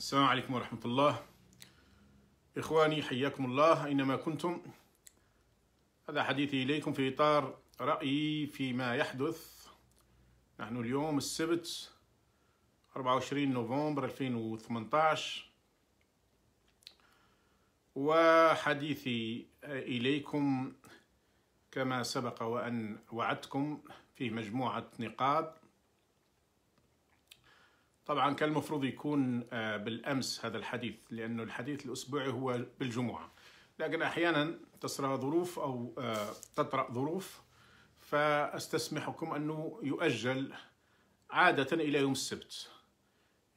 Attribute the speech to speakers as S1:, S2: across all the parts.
S1: السلام عليكم ورحمة الله إخواني حياكم الله أينما كنتم هذا حديثي إليكم في إطار رأيي فيما يحدث نحن اليوم السبت 24 نوفمبر 2018 وحديثي إليكم كما سبق وأن وعدتكم في مجموعة نقاط طبعا كان المفروض يكون آه، بالامس هذا الحديث لانه الحديث الاسبوعي هو بالجمعه لكن احيانا تصرى ظروف او آه، تطرا ظروف فاستسمحكم انه يؤجل عاده الى يوم السبت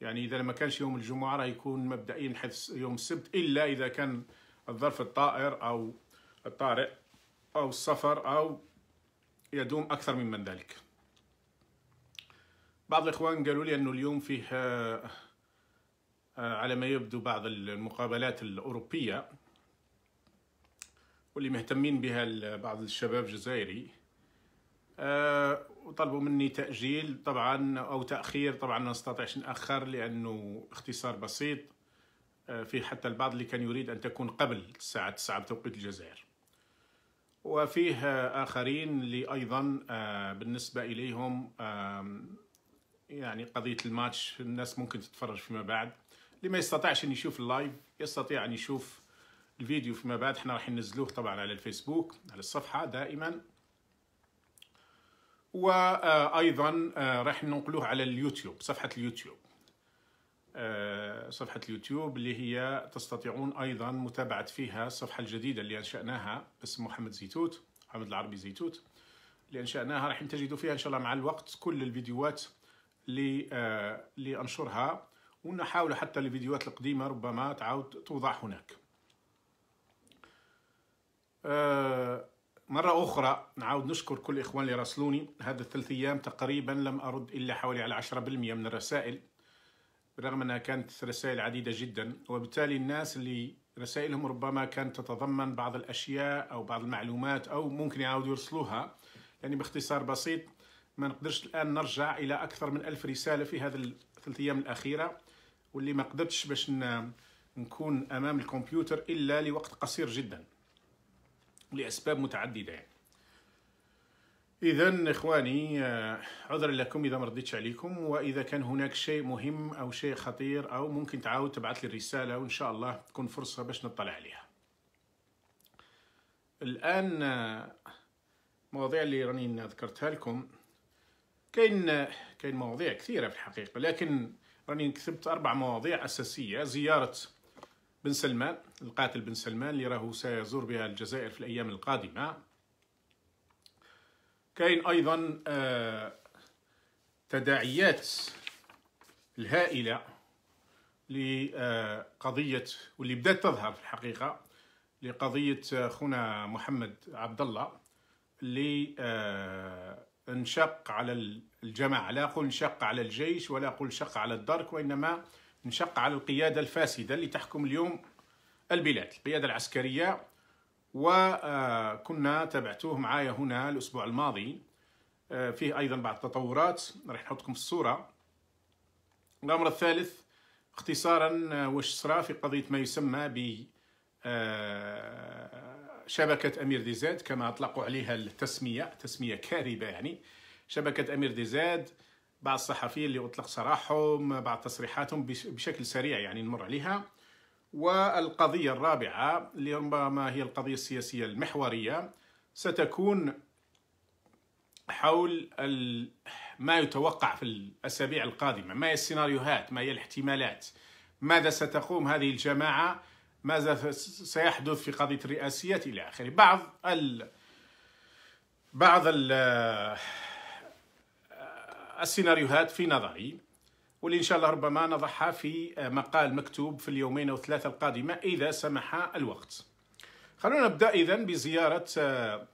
S1: يعني اذا ما كانش يوم الجمعه راح يكون مبدئيا حيث يوم السبت الا اذا كان الظرف الطائر او الطارئ او السفر او يدوم اكثر من ذلك بعض الاخوان قالوا لي انه اليوم فيه آه، آه، على ما يبدو بعض المقابلات الاوروبيه واللي مهتمين بها بعض الشباب الجزائري آه، وطلبوا مني تاجيل طبعا او تاخير طبعا ما استطعش ناخر لانه اختصار بسيط في حتى البعض اللي كان يريد ان تكون قبل الساعه 9 بتوقيت الجزائر وفيه آخرين اللي أيضا بالنسبة إليهم يعني قضيه الماتش الناس ممكن تتفرج فيما بعد اللي ما يستطيعش ان يشوف اللايف يستطيع ان يشوف الفيديو فيما بعد احنا راح ننزلوه طبعا على الفيسبوك على الصفحه دائما وايضا آه، راح ننقلوه على اليوتيوب صفحه اليوتيوب آه، صفحة اليوتيوب اللي هي تستطيعون أيضا متابعة فيها الصفحة الجديدة اللي أنشأناها باسم محمد زيتوت محمد العربي زيتوت اللي أنشأناها راح تجدوا فيها إن شاء الله مع الوقت كل الفيديوهات آه، لأنشرها ونحاول حتى الفيديوهات القديمة ربما تعاود توضع هناك آه، مرة أخرى نعاود نشكر كل الإخوان اللي راسلوني هذا الثلاث أيام تقريبا لم أرد إلا حوالي على 10% من الرسائل رغم أنها كانت رسائل عديدة جدا وبالتالي الناس اللي رسائلهم ربما كانت تتضمن بعض الأشياء أو بعض المعلومات أو ممكن يعاودوا يرسلوها يعني باختصار بسيط ما نقدرش الان نرجع الى اكثر من ألف رساله في هذه الثلاث ايام الاخيره واللي ما قدرتش باش نكون امام الكمبيوتر الا لوقت قصير جدا لاسباب متعدده يعني اذا اخواني آه، عذرا لكم اذا ما رديتش عليكم واذا كان هناك شيء مهم او شيء خطير او ممكن تعاود تبعث لي الرساله وان شاء الله تكون فرصه باش نطلع عليها الان المواضيع آه، اللي راني ذكرتها لكم كاين كاين مواضيع كثيره في الحقيقه لكن راني كتبت اربع مواضيع اساسيه زياره بن سلمان القاتل بن سلمان اللي راهو سيزور بها الجزائر في الايام القادمه كاين ايضا آه، تداعيات الهائله لقضيه آه، واللي بدات تظهر في الحقيقه لقضيه آه، خونا محمد عبد الله اللي انشق على الجماعة لا أقول انشق على الجيش ولا أقول انشق على الدرك وإنما انشق على القيادة الفاسدة اللي تحكم اليوم البلاد القيادة العسكرية وكنا تابعتوه معايا هنا الأسبوع الماضي آه، فيه أيضا بعض التطورات راح نحطكم في الصورة الأمر الثالث اختصارا آه، وش صرا في قضية ما يسمى ب آه، شبكة أمير دي زاد كما أطلقوا عليها التسمية تسمية كاذبة يعني شبكة أمير دي زاد بعض الصحفيين اللي أطلق سراحهم بعض تصريحاتهم بشكل سريع يعني نمر عليها والقضية الرابعة اللي ربما هي القضية السياسية المحورية ستكون حول ما يتوقع في الأسابيع القادمة ما هي السيناريوهات ما هي الاحتمالات ماذا ستقوم هذه الجماعة ماذا سيحدث في قضية الرئاسيات إلى آخره بعض ال... بعض ال... السيناريوهات في نظري واللي إن شاء الله ربما نضعها في مقال مكتوب في اليومين أو ثلاثة القادمة إذا سمح الوقت خلونا نبدأ إذا بزيارة آه،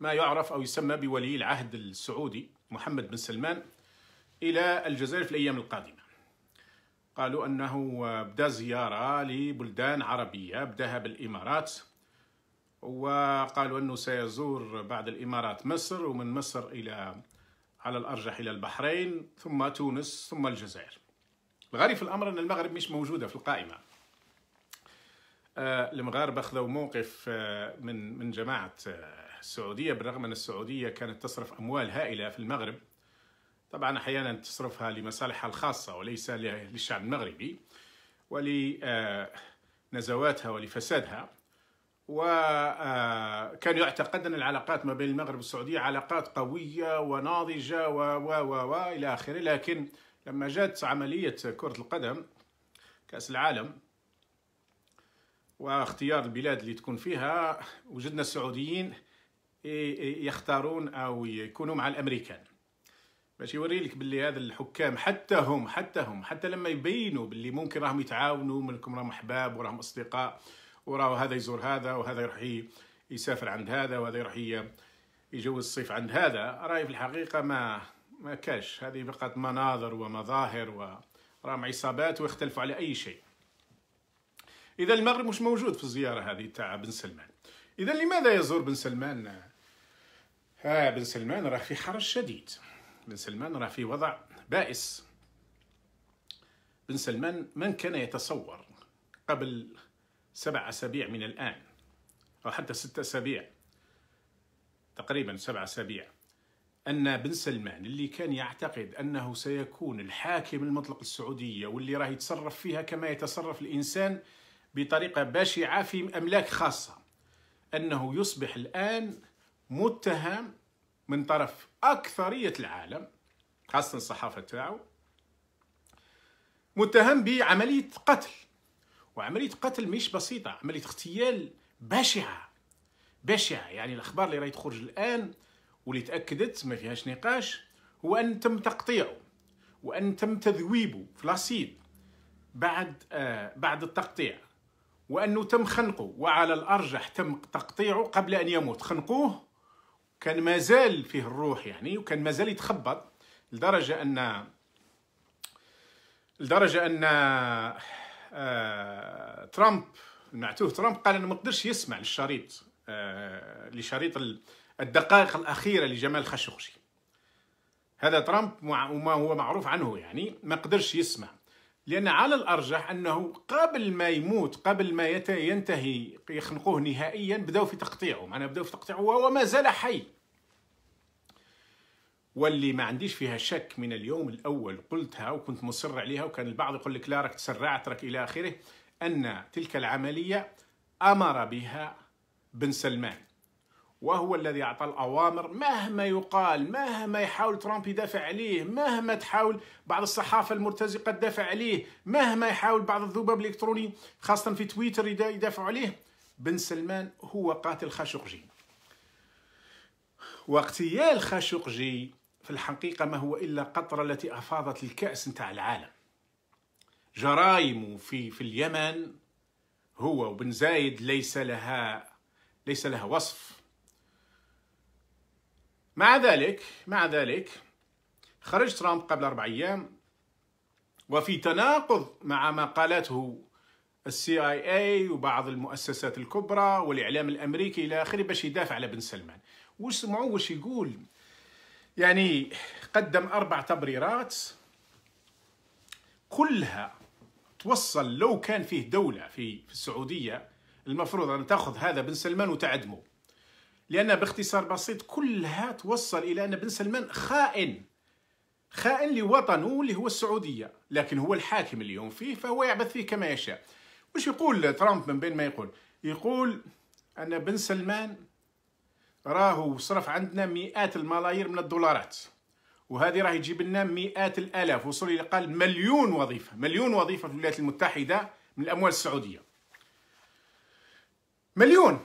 S1: ما يعرف أو يسمى بولي العهد السعودي محمد بن سلمان إلى الجزائر في الأيام القادمة قالوا أنه بدا زيارة لبلدان عربية بداها بالإمارات وقالوا أنه سيزور بعد الإمارات مصر ومن مصر إلى على الأرجح إلى البحرين ثم تونس ثم الجزائر الغريب في الأمر أن المغرب مش موجودة في القائمة آه، المغاربة أخذوا موقف آه، من من جماعة آه، السعودية بالرغم أن السعودية كانت تصرف أموال هائلة في المغرب طبعا أحيانا تصرفها لمصالحها الخاصة وليس للشعب المغربي ولنزواتها ولفسادها وكان آه، يعتقد أن العلاقات ما بين المغرب والسعودية علاقات قوية وناضجة و و و و الى آخره لكن لما جات عملية كرة القدم كأس العالم واختيار البلاد اللي تكون فيها وجدنا السعوديين يختارون أو يكونوا مع الأمريكان باش يوريلك باللي هذا الحكام حتى هم حتى هم حتى لما يبينوا باللي ممكن راهم يتعاونوا منكم راهم احباب وراهم اصدقاء وراه هذا يزور هذا وهذا يروح يسافر عند هذا وهذا يروح يجوز الصيف عند هذا راهي في الحقيقه ما ما كاش هذه فقط مناظر ومظاهر وراهم عصابات ويختلفوا على اي شيء اذا المغرب مش موجود في الزياره هذه تاع بن سلمان اذا لماذا يزور بن سلمان ها آه، بن سلمان راه في حرج شديد بن سلمان راه في وضع بائس بن سلمان من كان يتصور قبل سبع أسابيع من الآن أو حتى ست أسابيع تقريبا سبع أسابيع أن بن سلمان اللي كان يعتقد أنه سيكون الحاكم المطلق السعودية واللي راه يتصرف فيها كما يتصرف الإنسان بطريقة بشعة في أملاك خاصة أنه يصبح الآن متهم من طرف أكثرية العالم خاصة الصحافة تاعو متهم بعملية قتل وعملية قتل مش بسيطة عملية اغتيال بشعة بشعة يعني الأخبار اللي راهي تخرج الآن واللي تأكدت ما فيهاش نقاش هو أن تم تقطيعه وأن تم تذويبه في لاسيد بعد آه بعد التقطيع وأنه تم خنقه وعلى الأرجح تم تقطيعه قبل أن يموت خنقوه كان مازال فيه الروح يعني وكان مازال يتخبط لدرجة أن لدرجة أن آه ترامب المعتوه ترامب قال انه ما قدرش يسمع للشريط آه لشريط الدقائق الأخيرة لجمال خاشقجي هذا ترامب وما هو معروف عنه يعني ما قدرش يسمع لأن على الأرجح أنه قبل ما يموت قبل ما ينتهي يخنقوه نهائيا بدأوا في تقطيعه معناها بدأوا في تقطيعه وهو ما زال حي واللي ما عنديش فيها شك من اليوم الأول قلتها وكنت مصر عليها وكان البعض يقول لك لا راك تسرعت راك إلى آخره أن تلك العملية أمر بها بن سلمان وهو الذي أعطى الأوامر مهما يقال مهما يحاول ترامب يدافع عليه مهما تحاول بعض الصحافة المرتزقة تدافع عليه مهما يحاول بعض الذباب الإلكتروني خاصة في تويتر يدافع عليه بن سلمان هو قاتل خاشقجي واغتيال خاشقجي في الحقيقة ما هو إلا قطرة التي أفاضت الكأس نتاع العالم جرائمه في في اليمن هو وبن زايد ليس لها ليس لها وصف مع ذلك مع ذلك خرج ترامب قبل أربع أيام وفي تناقض مع ما قالته السي اي اي وبعض المؤسسات الكبرى والاعلام الامريكي الى اخره باش يدافع على بن سلمان وسمعوا واش يقول يعني قدم اربع تبريرات كلها توصل لو كان فيه دوله في في السعوديه المفروض ان تاخذ هذا بن سلمان وتعدمه لأن باختصار بسيط كلها توصل إلى أن بن سلمان خائن خائن لوطنه اللي هو السعودية لكن هو الحاكم اليوم فيه فهو يعبث فيه كما يشاء واش يقول ترامب من بين ما يقول يقول أن بن سلمان راهو صرف عندنا مئات الملايير من الدولارات وهذه راهي تجيب لنا مئات الالاف وصل الى قال مليون وظيفه مليون وظيفه في الولايات المتحده من الاموال السعوديه مليون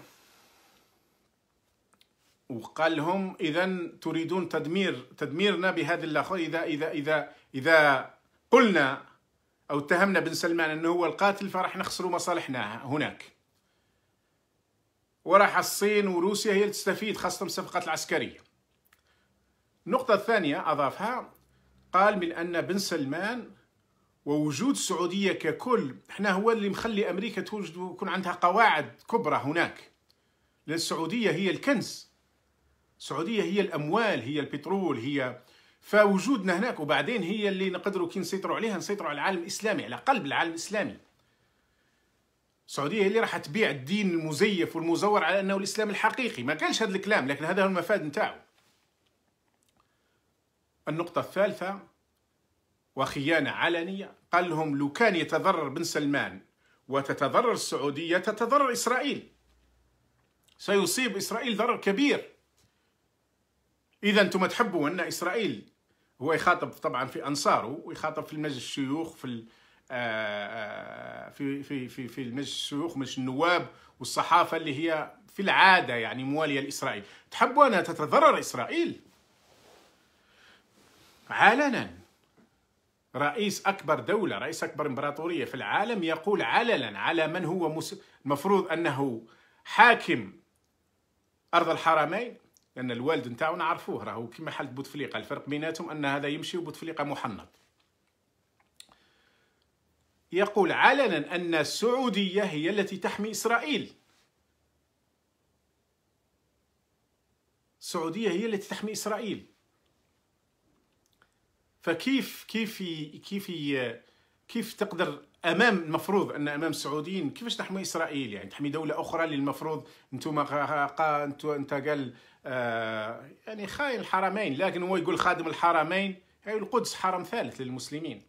S1: وقال لهم اذا تريدون تدمير تدميرنا بهذا الاخر اذا اذا اذا اذا قلنا او اتهمنا بن سلمان انه هو القاتل فراح نخسر مصالحنا هناك وراح الصين وروسيا هي اللي تستفيد خاصه الصفقات العسكريه النقطه الثانيه اضافها قال من ان بن سلمان ووجود السعوديه ككل احنا هو اللي مخلي امريكا توجد ويكون عندها قواعد كبرى هناك للسعوديه هي الكنز السعوديه هي الاموال هي البترول هي فوجودنا هناك وبعدين هي اللي نقدروا كي نسيطروا عليها نسيطروا على العالم الاسلامي على قلب العالم الاسلامي السعوديه هي اللي راح تبيع الدين المزيف والمزور على انه الاسلام الحقيقي ما قالش هذا الكلام لكن هذا هو المفاد نتاعو النقطه الثالثه وخيانه علنيه قال لهم لو كان يتضرر بن سلمان وتتضرر السعوديه تتضرر اسرائيل سيصيب اسرائيل ضرر كبير اذا انتم تحبوا ان اسرائيل هو يخاطب طبعا في انصاره ويخاطب في مجلس الشيوخ في آه، آه، في في في في المجلس الشيوخ مش النواب والصحافه اللي هي في العاده يعني مواليه لاسرائيل تحبوا انها تتضرر اسرائيل علنا رئيس اكبر دوله رئيس اكبر امبراطوريه في العالم يقول علنا على من هو المفروض انه حاكم ارض الحرمين لان الوالد نتاعو نعرفوه راهو كيما حال بوتفليقه الفرق بيناتهم ان هذا يمشي وبوتفليقه محنط يقول علنا ان السعوديه هي التي تحمي اسرائيل السعوديه هي التي تحمي اسرائيل فكيف كيف كيف كيف تقدر امام المفروض ان امام السعوديين كيفاش تحمي اسرائيل يعني تحمي دوله اخرى اللي المفروض انتم انتو انت قال آه، يعني خاين الحرمين لكن هو يقول خادم الحرمين هي يعني القدس حرم ثالث للمسلمين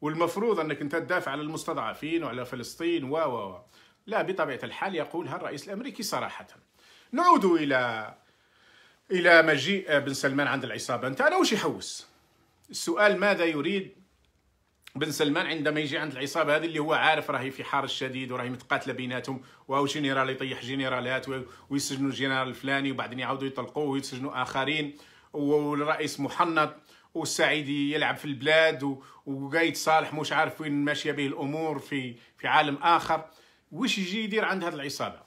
S1: والمفروض انك انت تدافع على المستضعفين وعلى فلسطين و و لا بطبيعه الحال يقولها الرئيس الامريكي صراحه نعود الى الى مجيء بن سلمان عند العصابه انت انا وش يحوس السؤال ماذا يريد بن سلمان عندما يجي عند العصابه هذه اللي هو عارف راهي في حار الشديد وراهي متقاتله بيناتهم وهو جنرال يطيح جنرالات ويسجنوا الجنرال الفلاني وبعدين يعاودوا يطلقوه ويسجنوا اخرين والرئيس محنط والسعيد يلعب في البلاد وقايد صالح مش عارف وين ماشيه به الامور في في عالم اخر وش يجي يدير عند هذه العصابه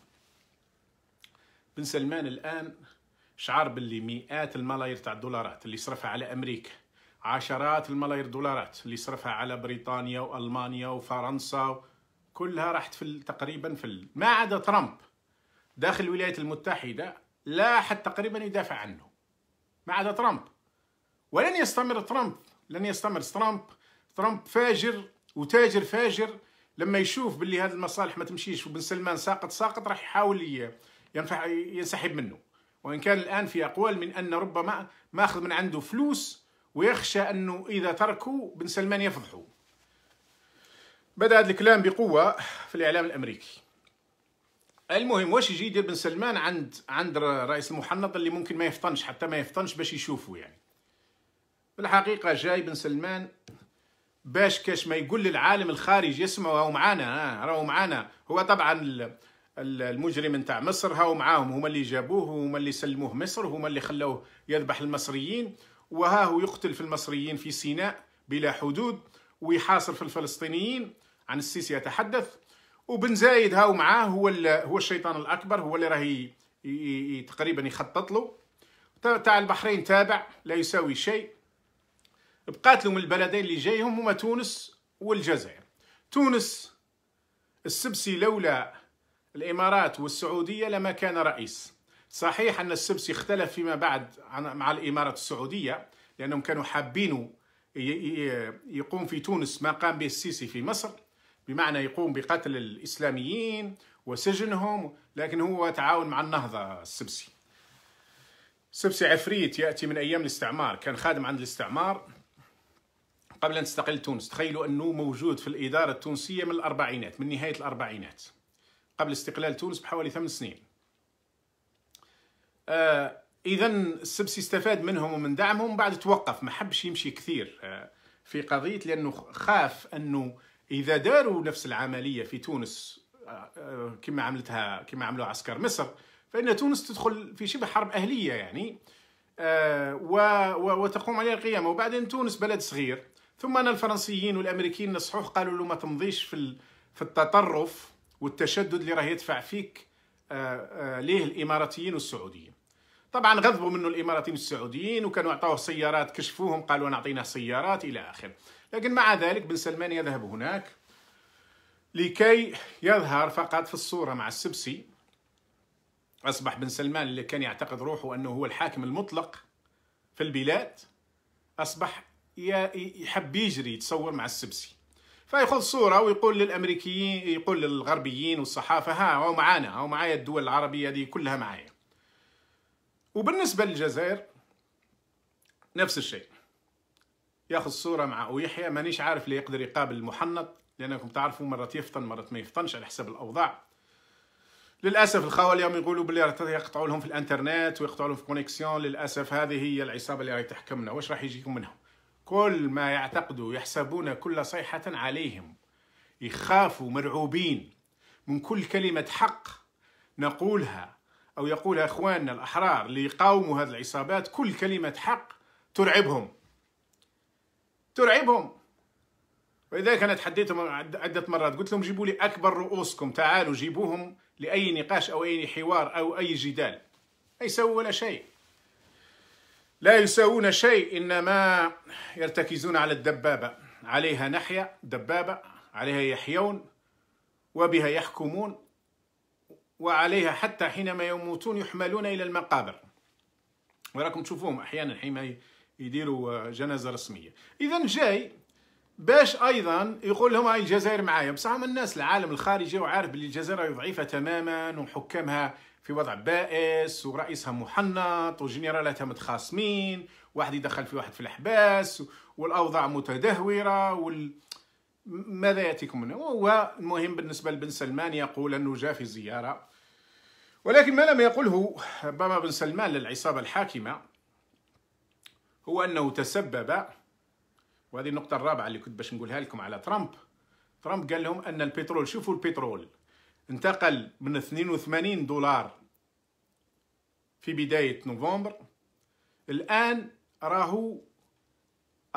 S1: بن سلمان الان شعر باللي مئات الملايير تاع الدولارات اللي صرفها على امريكا عشرات الملايير دولارات اللي صرفها على بريطانيا والمانيا وفرنسا كلها راحت في تقريبا في ما عدا ترامب داخل الولايات المتحده لا احد تقريبا يدافع عنه ما عدا ترامب ولن يستمر ترامب لن يستمر ترامب ترامب فاجر وتاجر فاجر لما يشوف باللي هذه المصالح ما تمشيش وبن سلمان ساقط ساقط راح يحاول ينفع ينسحب منه وان كان الان في اقوال من ان ربما ماخذ من عنده فلوس ويخشى أنه إذا تركوا بن سلمان يفضحوا بدأ هذا الكلام بقوة في الإعلام الأمريكي المهم واش يجي يدير بن سلمان عند عند رئيس المحنط اللي ممكن ما يفطنش حتى ما يفطنش باش يشوفه يعني بالحقيقة جاي بن سلمان باش كاش ما يقول للعالم الخارجي اسمه راهو معانا راهو معانا هو طبعا المجرم نتاع مصر هاو معاهم هما اللي جابوه هما اللي سلموه مصر هما اللي خلوه يذبح المصريين وها هو يقتل في المصريين في سيناء بلا حدود ويحاصر في الفلسطينيين عن السيسي يتحدث وبن زايد هاو معاه هو هو الشيطان الاكبر هو اللي راهي تقريبا يخطط له تاع البحرين تابع لا يساوي شيء بقات لهم البلدين اللي جايهم هما تونس والجزائر تونس السبسي لولا الامارات والسعوديه لما كان رئيس صحيح أن السبسي اختلف فيما بعد مع الإمارة السعودية لأنهم كانوا حابين يقوم في تونس ما قام به السيسي في مصر بمعنى يقوم بقتل الإسلاميين وسجنهم لكن هو تعاون مع النهضة السبسي السبسي عفريت يأتي من أيام الاستعمار كان خادم عند الاستعمار قبل أن تستقل تونس تخيلوا أنه موجود في الإدارة التونسية من الأربعينات من نهاية الأربعينات قبل استقلال تونس بحوالي ثمان سنين آه، اذا السبسي استفاد منهم ومن دعمهم بعد توقف ما حبش يمشي كثير آه، في قضيه لانه خاف انه اذا داروا نفس العمليه في تونس آه، كما عملتها كما عملوا عسكر مصر فان تونس تدخل في شبه حرب اهليه يعني وتقوم عليها القيامه وبعدين تونس بلد صغير ثم ان الفرنسيين والامريكيين نصحوه قالوا له ما تمضيش في في التطرف والتشدد اللي راه يدفع فيك ليه الاماراتيين والسعوديين طبعا غضبوا منه الاماراتيين السعوديين وكانوا عطاوه سيارات كشفوهم قالوا نعطينا سيارات الى اخره لكن مع ذلك بن سلمان يذهب هناك لكي يظهر فقط في الصوره مع السبسي اصبح بن سلمان اللي كان يعتقد روحه انه هو الحاكم المطلق في البلاد اصبح يحب يجري يتصور مع السبسي فياخذ صوره ويقول للامريكيين يقول للغربيين والصحافه ها هو معانا هو معايا الدول العربيه دي كلها معايا وبالنسبة للجزائر نفس الشيء ياخذ صورة مع ويحيى مانيش عارف اللي يقدر يقابل المحنط لأنكم تعرفوا مرات يفطن مرات ما يفطنش على حسب الأوضاع للأسف الخاوة اليوم يقولوا باللي يقطعوا لهم في الانترنت ويقطعوا لهم في كونيكسيون للأسف هذه هي العصابة اللي راهي تحكمنا واش راح يجيكم منهم كل ما يعتقدوا يحسبون كل صيحة عليهم يخافوا مرعوبين من كل كلمة حق نقولها أو يقول أخواننا الأحرار اللي يقاوموا هذه العصابات كل كلمة حق ترعبهم ترعبهم ولذلك أنا تحديتهم عدة مرات قلت لهم جيبوا لي أكبر رؤوسكم تعالوا جيبوهم لأي نقاش أو أي حوار أو أي جدال لا يسووا ولا شيء لا يساوون شيء إنما يرتكزون على الدبابة عليها نحيا دبابة عليها يحيون وبها يحكمون وعليها حتى حينما يموتون يحملون إلى المقابر وراكم تشوفوهم أحيانا حينما يديروا آه، جنازة رسمية إذا جاي باش ايضا يقول لهم هاي الجزائر معايا بصح الناس العالم الخارجي وعارف بلي الجزائر ضعيفه تماما وحكامها في وضع بائس ورئيسها محنط وجنرالاتها متخاصمين واحد يدخل في واحد في الحباس والاوضاع متدهوره وال... ماذا يأتيكم منه المهم بالنسبة لبن سلمان يقول أنه جاء في زيارة ولكن ما لم يقله بابا بن سلمان للعصابة الحاكمة هو أنه تسبب وهذه النقطة الرابعة اللي كنت باش نقولها لكم على ترامب ترامب قال لهم أن البترول شوفوا البترول انتقل من 82 دولار في بداية نوفمبر الآن راهو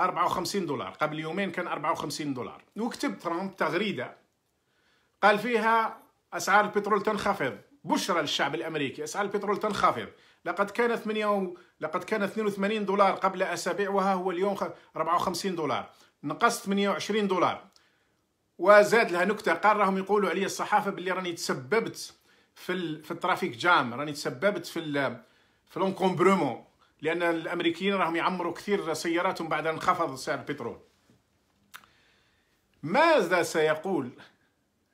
S1: 54 دولار قبل يومين كان 54 دولار وكتب ترامب تغريده قال فيها اسعار البترول تنخفض بشرى للشعب الامريكي اسعار البترول تنخفض لقد كان 8 و... لقد كان 82 دولار قبل اسابيع وها هو اليوم 54 دولار نقص 28 دولار وزاد لها نكته قال راهم يقولوا علي الصحافه باللي راني تسببت في ال... في الترافيك جام راني تسببت في ال... في لونكومبرومون لأن الأمريكيين راهم يعمروا كثير سياراتهم بعد أن انخفض سعر البترول ماذا سيقول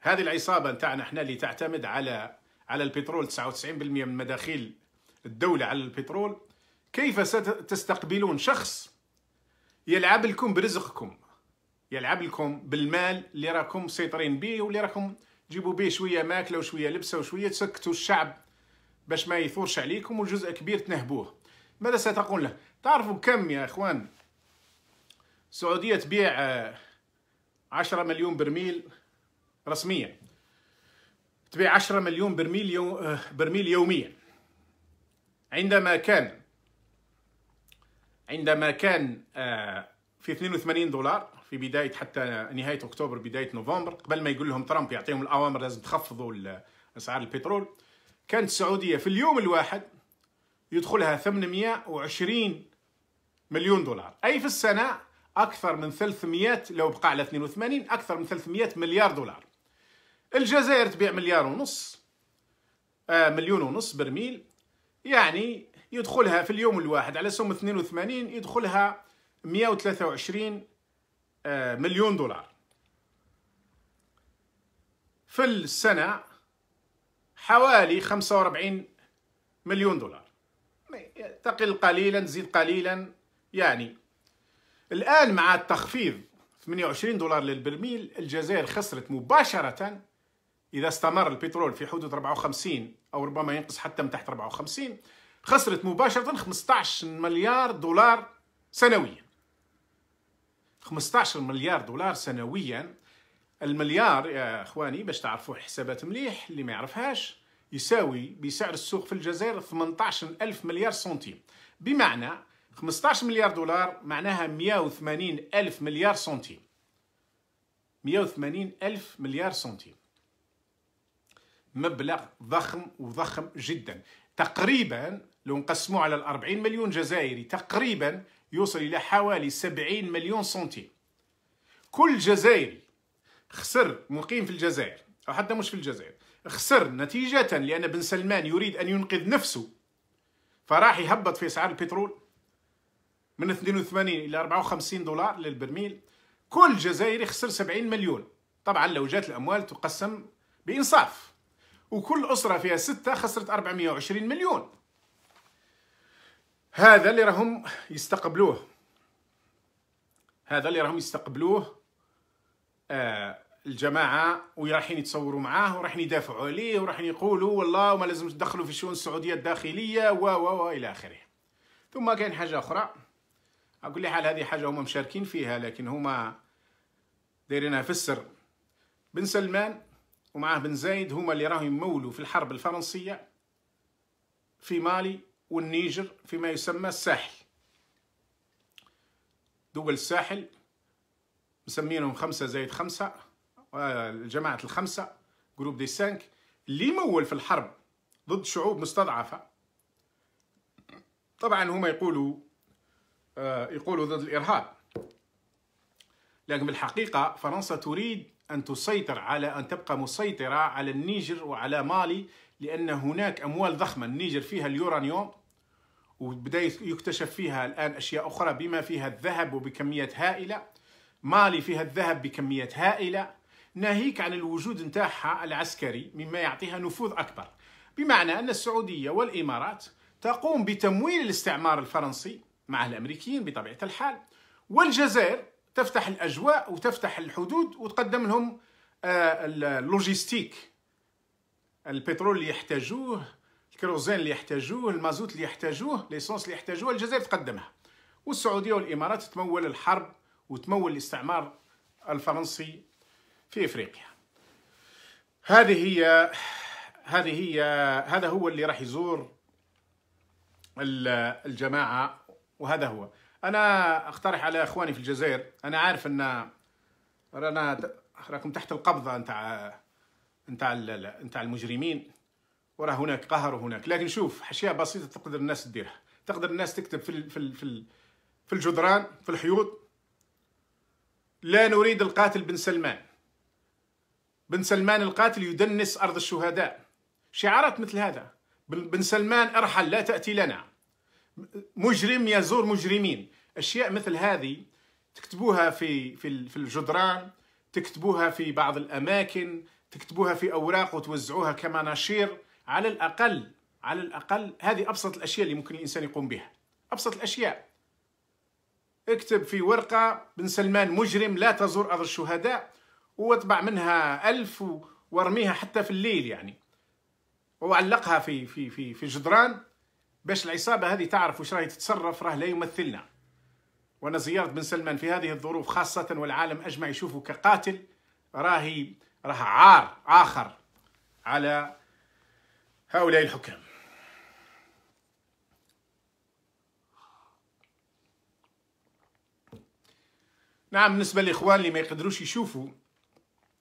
S1: هذه العصابة نتاعنا احنا اللي تعتمد على على البترول 99% من مداخيل الدولة على البترول كيف ستستقبلون شخص يلعب لكم برزقكم يلعب لكم بالمال اللي راكم مسيطرين به واللي راكم تجيبوا به شويه ماكله وشويه لبسه وشويه تسكتوا الشعب باش ما يثورش عليكم وجزء كبير تنهبوه ماذا ستقول له تعرفوا كم يا اخوان السعوديه تبيع آه، عشرة مليون برميل رسميا تبيع عشرة مليون برميل يو... آه، برميل يوميا عندما كان عندما كان آه، في 82 دولار في بدايه حتى نهايه اكتوبر بدايه نوفمبر قبل ما يقول لهم ترامب يعطيهم الاوامر لازم تخفضوا اسعار البترول كانت السعوديه في اليوم الواحد يدخلها 820 مليون دولار أي في السنة أكثر من 300 لو بقى على 82 أكثر من 300 مليار دولار الجزائر تبيع مليار ونص آه مليون ونص برميل يعني يدخلها في اليوم الواحد على سوم 82 يدخلها 123 آه مليون دولار في السنة حوالي 45 مليون دولار تقل قليلا تزيد قليلا يعني الآن مع التخفيض 28 دولار للبرميل الجزائر خسرت مباشرة إذا استمر البترول في حدود 54 أو ربما ينقص حتى من تحت 54 خسرت مباشرة 15 مليار دولار سنويا 15 مليار دولار سنويا المليار يا اخواني باش تعرفوا الحسابات مليح اللي ما يعرفهاش يساوي بسعر السوق في الجزائر 18 ألف مليار سنتيم بمعنى 15 مليار دولار معناها 180 ألف مليار سنتيم 180 ألف مليار سنتيم مبلغ ضخم وضخم جدا تقريبا لو نقسموه على 40 مليون جزائري تقريبا يوصل إلى حوالي 70 مليون سنتيم كل جزائري خسر مقيم في الجزائر أو حتى مش في الجزائر خسر نتيجة لأن بن سلمان يريد أن ينقذ نفسه فراح يهبط في أسعار البترول من 82 إلى 54 دولار للبرميل كل جزائري خسر 70 مليون طبعا لو جات الأموال تقسم بإنصاف وكل أسرة فيها ستة خسرت 420 مليون هذا اللي راهم يستقبلوه هذا اللي راهم يستقبلوه آه الجماعه ورايحين يتصوروا معاه ورايحين يدافعوا عليه ورايحين يقولوا والله ما لازم تدخلوا في الشؤون السعوديه الداخليه و و و الى اخره ثم كاين حاجه اخرى على كل حال هذه حاجه هما مشاركين فيها لكن هما دايرينها في السر بن سلمان ومعاه بن زايد هما اللي راهم يمولوا في الحرب الفرنسيه في مالي والنيجر فيما يسمى الساحل دول الساحل مسمينهم خمسة زائد خمسة آه، جماعة الخمسة جروب دي سانك اللي يمول في الحرب ضد شعوب مستضعفة طبعا هما يقولوا آه، يقولوا ضد الإرهاب لكن بالحقيقة فرنسا تريد أن تسيطر على أن تبقى مسيطرة على النيجر وعلى مالي لأن هناك أموال ضخمة النيجر فيها اليورانيوم وبدأ يكتشف فيها الآن أشياء أخرى بما فيها الذهب وبكميات هائلة مالي فيها الذهب بكميات هائلة ناهيك عن الوجود نتاعها العسكري مما يعطيها نفوذ أكبر بمعنى أن السعودية والإمارات تقوم بتمويل الاستعمار الفرنسي مع الأمريكيين بطبيعة الحال والجزائر تفتح الأجواء وتفتح الحدود وتقدم لهم آه، اللوجيستيك البترول اللي يحتاجوه الكروزين اللي يحتاجوه المازوت اللي يحتاجوه ليسونس اللي يحتاجوه الجزائر تقدمها والسعودية والإمارات تمول الحرب وتمول الاستعمار الفرنسي في افريقيا هذه هي هذه هي هذا هو اللي راح يزور الجماعه وهذا هو انا اقترح على اخواني في الجزائر انا عارف ان رانا راكم تحت القبضه نتاع نتاع نتاع المجرمين وراه هناك قهر وهناك لكن شوف اشياء بسيطه تقدر الناس تديرها تقدر الناس تكتب في في في, في الجدران في الحيوط لا نريد القاتل بن سلمان بن سلمان القاتل يدنس أرض الشهداء شعارات مثل هذا بن سلمان ارحل لا تأتي لنا مجرم يزور مجرمين أشياء مثل هذه تكتبوها في, في, في الجدران تكتبوها في بعض الأماكن تكتبوها في أوراق وتوزعوها كمناشير على الأقل على الأقل هذه أبسط الأشياء اللي ممكن الإنسان يقوم بها أبسط الأشياء اكتب في ورقة بن سلمان مجرم لا تزور أرض الشهداء واطبع منها ألف وارميها حتى في الليل يعني وعلقها في في في في جدران باش العصابة هذه تعرف واش راهي تتصرف راه لا يمثلنا وأنا زيارة بن سلمان في هذه الظروف خاصة والعالم أجمع يشوفه كقاتل راهي راه عار آخر على هؤلاء الحكام نعم بالنسبة للإخوان اللي ما يقدروش يشوفوا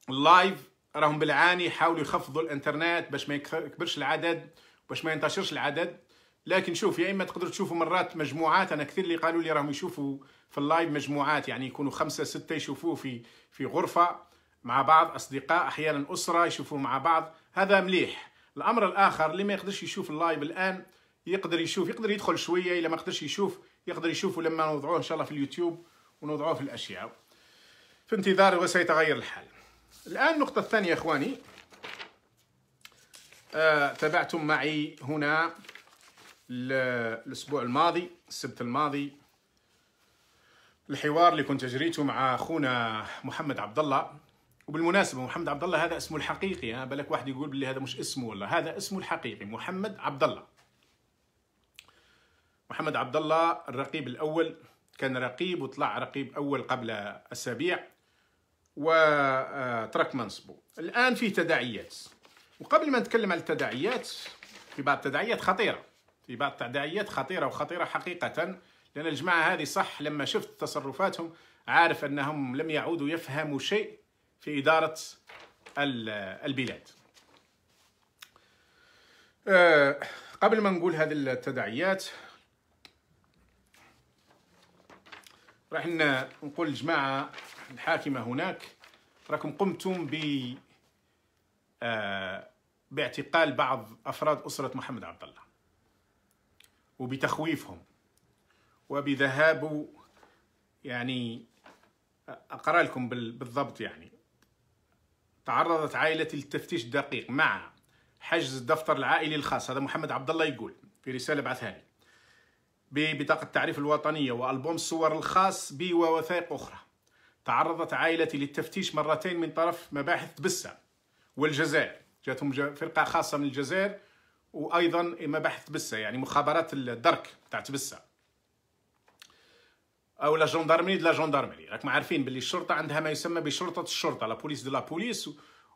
S1: اللايف راهم بالعاني يحاولوا يخفضوا الانترنت باش ما يكبرش العدد باش ما ينتشرش العدد لكن شوف يا اما تقدروا تشوفوا مرات مجموعات انا كثير اللي قالوا لي راهم يشوفوا في اللايف مجموعات يعني يكونوا خمسه سته يشوفوه في في غرفه مع بعض اصدقاء احيانا اسره يشوفوه مع بعض هذا مليح الامر الاخر اللي ما يقدرش يشوف اللايف الان يقدر يشوف يقدر يدخل شويه الا ما قدرش يشوف يقدر يشوفه لما نوضعوه ان شاء الله في اليوتيوب ونوضعوه في الاشياء في انتظار وسيتغير الحال الآن النقطة الثانية يا إخواني آه، تابعتم معي هنا الأسبوع الماضي السبت الماضي الحوار اللي كنت جريته مع أخونا محمد عبد الله وبالمناسبة محمد عبد الله هذا اسمه الحقيقي ها بالك واحد يقول بلي هذا مش اسمه والله هذا اسمه الحقيقي محمد عبد الله محمد عبد الله الرقيب الأول كان رقيب وطلع رقيب أول قبل أسابيع وترك آه، منصبه الآن فيه تداعيات وقبل ما نتكلم على التداعيات في بعض التداعيات خطيرة في بعض التداعيات خطيرة وخطيرة حقيقة لأن الجماعة هذه صح لما شفت تصرفاتهم عارف أنهم لم يعودوا يفهموا شيء في إدارة البلاد آه، قبل ما نقول هذه التداعيات راح نقول الجماعة الحاكمة هناك راكم قمتم ب آه، باعتقال بعض أفراد أسرة محمد عبد الله وبتخويفهم وبذهاب يعني أقرأ لكم بالضبط يعني تعرضت عائلة للتفتيش الدقيق مع حجز الدفتر العائلي الخاص هذا محمد عبد الله يقول في رسالة بعثها لي ببطاقة التعريف الوطنية وألبوم الصور الخاص بي ووثائق أخرى تعرضت عائلتي للتفتيش مرتين من طرف مباحث بسة والجزائر جاتهم فرقة خاصة من الجزائر وأيضا مباحث بسة يعني مخابرات الدرك تاع تبسة او لا جوندارمري لا جوندارمري راكم عارفين باللي الشرطه عندها ما يسمى بشرطه الشرطه لا بوليس دو لا بوليس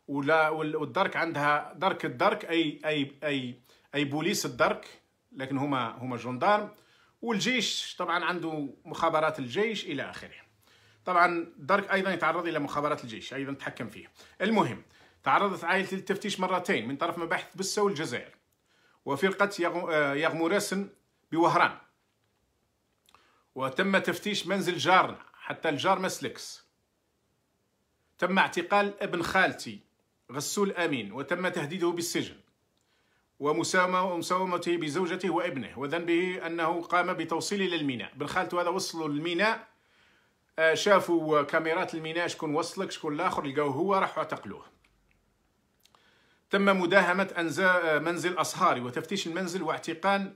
S1: ولا والدرك عندها درك الدرك اي اي اي اي بوليس الدرك لكن هما هما جوندارم والجيش طبعا عنده مخابرات الجيش الى اخره طبعا درك ايضا يتعرض الى مخابرات الجيش ايضا تحكم فيها المهم تعرضت عائلتي للتفتيش مرتين من طرف مباحث بسة والجزائر وفرقة آه، يغمورسن بوهران وتم تفتيش منزل جارنا حتى الجار مسلكس تم اعتقال ابن خالتي غسول أمين وتم تهديده بالسجن ومساومته بزوجته وابنه وذنبه أنه قام بتوصيله للميناء بن خالته هذا وصله للميناء آه، شافوا كاميرات الميناء شكون وصلك شكون الاخر لقاو هو راحوا اعتقلوه تم مداهمة أنزا آه، منزل أصهاري وتفتيش المنزل واعتقال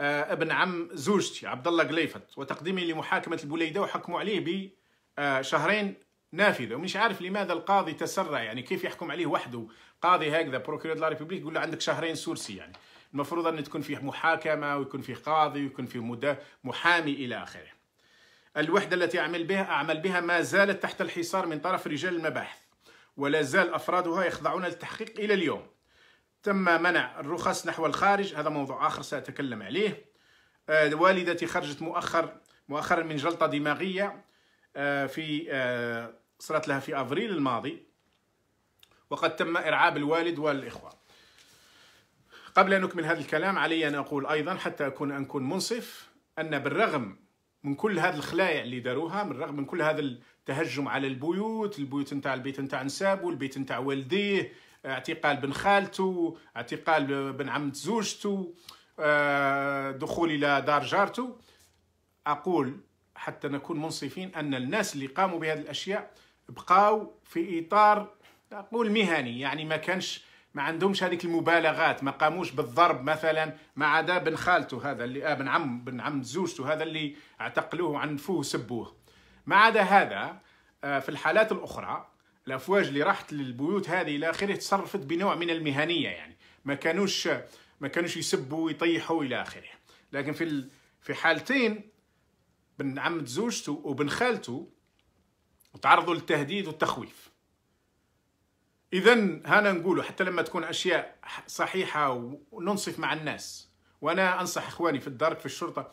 S1: آه، ابن عم زوجتي عبد الله قليفت وتقديمه لمحاكمة البوليدة وحكموا عليه بشهرين نافذة ومش عارف لماذا القاضي تسرع يعني كيف يحكم عليه وحده قاضي هكذا بروكريور لا ريبوبليك يقول له عندك شهرين سورسي يعني المفروض أن تكون فيه محاكمة ويكون فيه قاضي ويكون فيه محامي إلى آخره الوحدة التي أعمل بها أعمل بها ما زالت تحت الحصار من طرف رجال المباحث ولا زال أفرادها يخضعون للتحقيق إلى اليوم تم منع الرخص نحو الخارج هذا موضوع آخر سأتكلم عليه آه، والدتي خرجت مؤخر مؤخرا من جلطة دماغية آه، في صرت آه، صارت لها في أفريل الماضي وقد تم إرعاب الوالد والإخوة قبل أن أكمل هذا الكلام علي أن أقول أيضا حتى أكون أن أكون منصف أن بالرغم من كل هذه الخلايع اللي داروها من رغم من كل هذا التهجم على البيوت البيوت نتاع البيت نتاع نسابو البيت نتاع والديه اعتقال بن خالته اعتقال بن عمة زوجته آه، دخول إلى دار جارته أقول حتى نكون منصفين أن الناس اللي قاموا بهذه الأشياء بقاو في إطار أقول مهني يعني ما كانش ما عندهمش هذيك المبالغات ما قاموش بالضرب مثلا ما عدا بن خالته هذا اللي آه بن عم بن عم زوجته هذا اللي اعتقلوه فوه سبوه ما عدا هذا آه في الحالات الاخرى الافواج اللي راحت للبيوت هذه الى اخره تصرفت بنوع من المهنيه يعني ما كانوش ما كانوش يسبوا ويطيحوا الى اخره لكن في في حالتين بن عم زوجته وبن خالته وتعرضوا للتهديد والتخويف اذا هنا نقوله حتى لما تكون اشياء صحيحه وننصف مع الناس وانا انصح اخواني في الدرك في الشرطه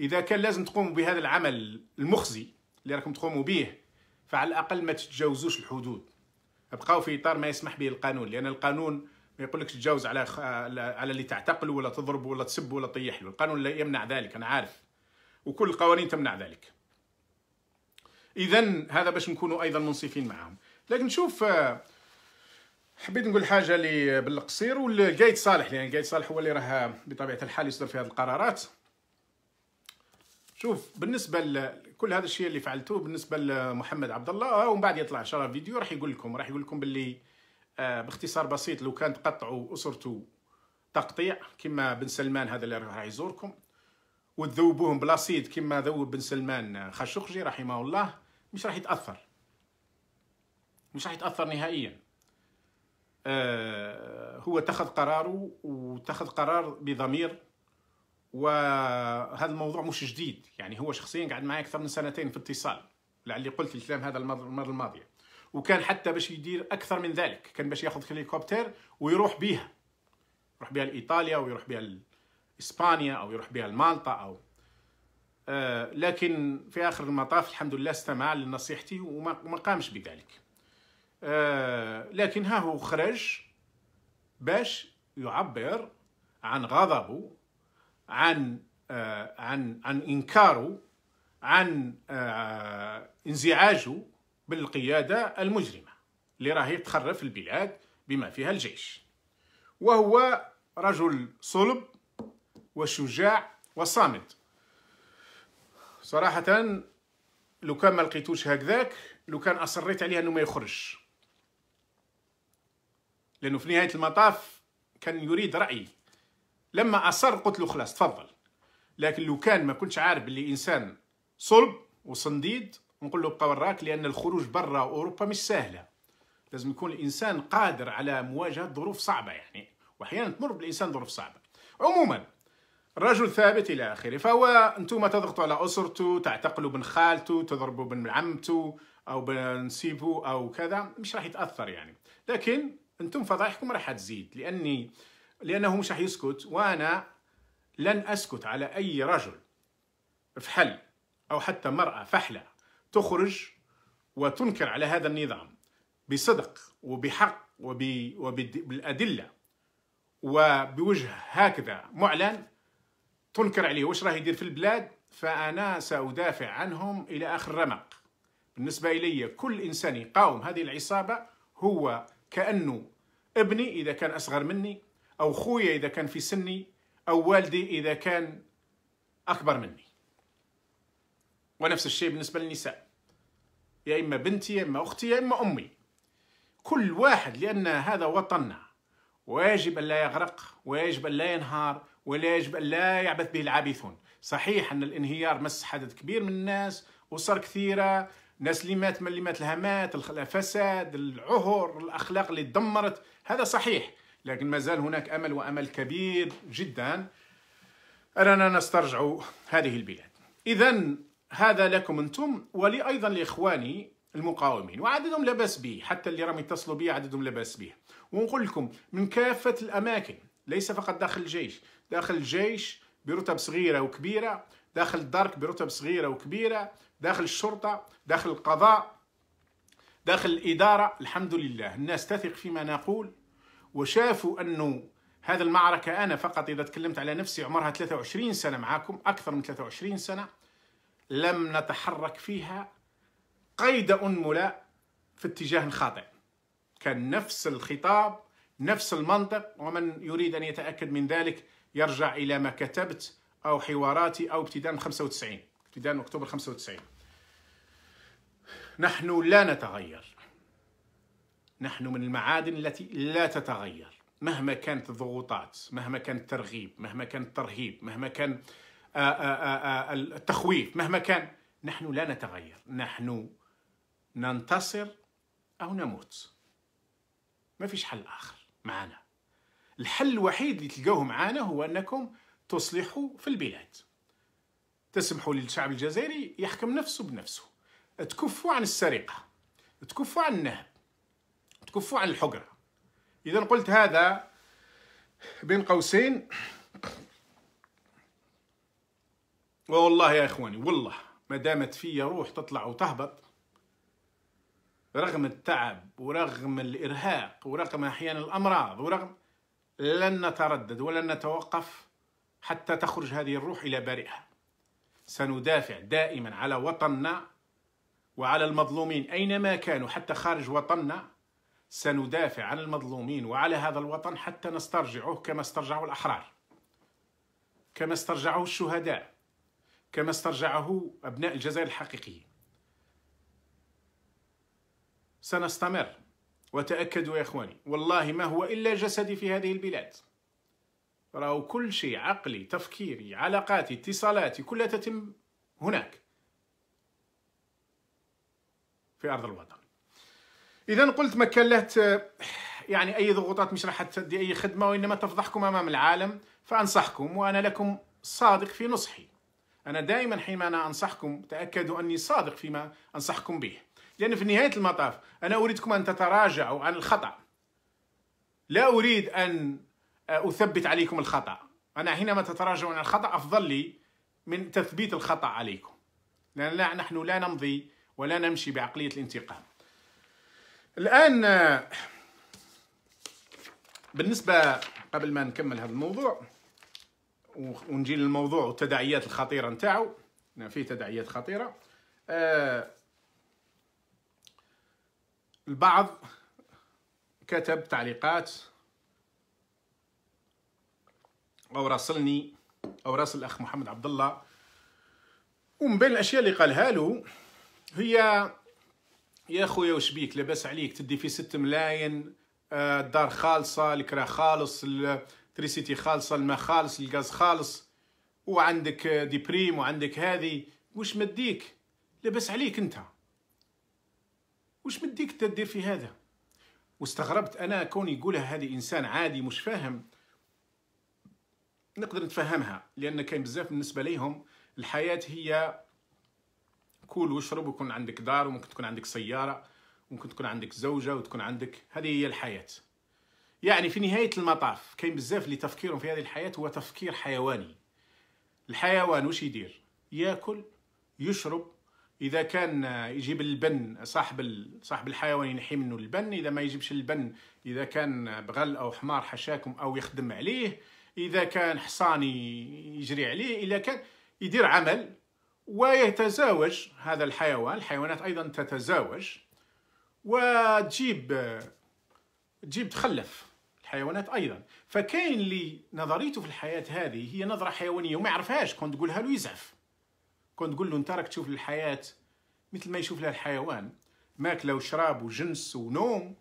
S1: اذا كان لازم تقوموا بهذا العمل المخزي اللي راكم تقوموا به فعلى الاقل ما تتجاوزوش الحدود ابقاو في اطار ما يسمح به القانون لان القانون ما يقولكش تتجاوز على على اللي تعتقله ولا تضربه ولا تسبه ولا تطيح له القانون لا يمنع ذلك انا عارف وكل القوانين تمنع ذلك اذا هذا باش نكونوا ايضا منصفين معهم لكن شوف آه، حبيت نقول حاجه لي بالقصير والقايد صالح لان يعني صالح هو اللي راه بطبيعه الحال يصدر في هذه القرارات شوف بالنسبه لكل هذا الشيء اللي فعلته بالنسبه لمحمد عبد الله آه، ومن بعد يطلع شرف فيديو راح يقول لكم راح يقول لكم باللي آه، باختصار بسيط لو كان تقطعوا اسرته تقطيع كما بن سلمان هذا اللي راح يزوركم وتذوبوهم بلاصيد كما ذوب بن سلمان آه، خاشقجي رحمه الله مش راح يتاثر مش راح يتاثر نهائيا آه، هو اتخذ قراره واتخذ قرار بضمير وهذا الموضوع مش جديد يعني هو شخصيا قعد معي اكثر من سنتين في اتصال لعلي قلت الكلام هذا المره الماضيه وكان حتى باش يدير اكثر من ذلك كان باش ياخذ هليكوبتر ويروح بيها يروح بها لايطاليا ويروح بها لاسبانيا او يروح بها لمالطا او آه، لكن في اخر المطاف الحمد لله استمع لنصيحتي وما قامش بذلك آه، لكن ها هو خرج باش يعبر عن غضبه عن آه، عن عن انكاره عن آه، انزعاجه بالقياده المجرمه اللي راهي تخرف البلاد بما فيها الجيش وهو رجل صلب وشجاع وصامد صراحه لو كان ما لقيتوش هكذاك لو كان اصريت عليه انه ما يخرج لانه في نهايه المطاف كان يريد رايي لما اصر قلت له خلاص تفضل لكن لو كان ما كنتش عارف اللي انسان صلب وصنديد نقول له بقى وراك لان الخروج برا اوروبا مش سهله لازم يكون الانسان قادر على مواجهه ظروف صعبه يعني واحيانا تمر بالانسان ظروف صعبه عموما الرجل ثابت الى اخره فهو انتم تضغطوا على اسرته تعتقلوا بن خالته تضربوا بن عمته او بنسيبه او كذا مش راح يتاثر يعني لكن انتم فضايحكم راح تزيد لاني لانه مش راح يسكت وانا لن اسكت على اي رجل فحل او حتى مراه فحله تخرج وتنكر على هذا النظام بصدق وبحق وبالادله وبوجه هكذا معلن تنكر عليه واش راه يدير في البلاد فانا سادافع عنهم الى اخر رمق بالنسبه الي كل انسان يقاوم هذه العصابه هو كانه ابني إذا كان أصغر مني أو خويا إذا كان في سني أو والدي إذا كان أكبر مني ونفس الشيء بالنسبة للنساء يا إما بنتي يا إما أختي يا إما أمي كل واحد لأن هذا وطننا ويجب أن لا يغرق ويجب أن لا ينهار ولا يجب أن لا يعبث به العابثون صحيح أن الانهيار مس عدد كبير من الناس أسر كثيرة الناس اللي مات من اللي مات الهمات الفساد العهر الاخلاق اللي دمرت هذا صحيح لكن مازال هناك امل وامل كبير جدا اننا نسترجع هذه البلاد اذا هذا لكم انتم ولي ايضا لاخواني المقاومين وعددهم لباس به حتى اللي راهم يتصلوا بي عددهم لباس به ونقول لكم من كافه الاماكن ليس فقط داخل الجيش داخل الجيش برتب صغيره وكبيره داخل الدرك برتب صغيره وكبيره داخل الشرطه داخل القضاء داخل الاداره الحمد لله الناس تثق فيما نقول وشافوا انه هذه المعركه انا فقط اذا تكلمت على نفسي عمرها 23 سنه معاكم اكثر من 23 سنه لم نتحرك فيها قيد انملة في اتجاه خاطئ كان نفس الخطاب نفس المنطق ومن يريد أن يتأكد من ذلك يرجع إلى ما كتبت أو حواراتي أو ابتداء من 95 ابتداء من أكتوبر 95 نحن لا نتغير نحن من المعادن التي لا تتغير مهما كانت الضغوطات مهما كان الترغيب مهما كان الترهيب مهما كان آه، آه، آه، التخويف مهما كان نحن لا نتغير نحن ننتصر أو نموت ما فيش حل آخر معنا الحل الوحيد اللي تلقوه معنا هو أنكم تصلحوا في البلاد تسمحوا للشعب الجزائري يحكم نفسه بنفسه تكفوا عن السرقة تكفوا عن النهب تكفوا عن الحقرة إذا قلت هذا بين قوسين والله يا إخواني والله ما دامت فيا روح تطلع وتهبط رغم التعب ورغم الإرهاق ورغم أحيانا الأمراض ورغم لن نتردد ولن نتوقف حتى تخرج هذه الروح إلى بارئها سندافع دائما على وطننا وعلى المظلومين أينما كانوا حتى خارج وطننا سندافع عن المظلومين وعلى هذا الوطن حتى نسترجعه كما استرجعه الأحرار كما استرجعه الشهداء كما استرجعه أبناء الجزائر الحقيقيين سنستمر وتأكدوا يا إخواني والله ما هو إلا جسدي في هذه البلاد راهو كل شيء عقلي تفكيري علاقاتي اتصالاتي كلها تتم هناك في ارض الوطن اذا قلت ما كان له يعني اي ضغوطات مش راح تدي اي خدمه وانما تفضحكم امام العالم فانصحكم وانا لكم صادق في نصحي انا دائما حينما انا انصحكم تاكدوا اني صادق فيما انصحكم به لان في نهايه المطاف انا اريدكم ان تتراجعوا عن الخطا لا اريد ان اثبت عليكم الخطا انا حينما تتراجعون عن الخطا افضل لي من تثبيت الخطا عليكم لان لا نحن لا نمضي ولا نمشي بعقلية الانتقام الآن بالنسبة قبل ما نكمل هذا الموضوع ونجي للموضوع والتداعيات الخطيرة نتاعو فيه تداعيات خطيرة آه، البعض كتب تعليقات أو راسلني أو راسل الأخ محمد عبد الله ومن بين الأشياء اللي قالها له هي يا خويا وش بيك لاباس عليك تدي في ست ملاين آه، الدار خالصه الكرا خالص التريسيتي خالصه الماء خالص الغاز خالص وعندك دي بريم وعندك هذه وش مديك لاباس عليك انت وش مديك تدير في هذا واستغربت انا كون يقولها هذه انسان عادي مش فاهم نقدر نتفهمها لان كاين بزاف بالنسبه ليهم الحياه هي كول واشرب ويكون عندك دار وممكن تكون عندك سيارة وممكن تكون عندك زوجة وتكون عندك هذه هي الحياة يعني في نهاية المطاف كاين بزاف اللي تفكيرهم في هذه الحياة هو تفكير حيواني الحيوان وش يدير ياكل يشرب اذا كان يجيب البن صاحب صاحب الحيوان ينحي منه البن اذا ما يجيبش البن اذا كان بغل او حمار حشاكم او يخدم عليه اذا كان حصان يجري عليه اذا كان يدير عمل ويتزاوج هذا الحيوان الحيوانات أيضا تتزاوج وتجيب تجيب تخلف الحيوانات ايضا فكاين اللي نظريته في الحياه هذه هي نظره حيوانيه وما يعرفهاش كون تقولها له يزعف كون تقول له انت راك تشوف الحياه مثل ما يشوف لها الحيوان ماكله وشراب وجنس ونوم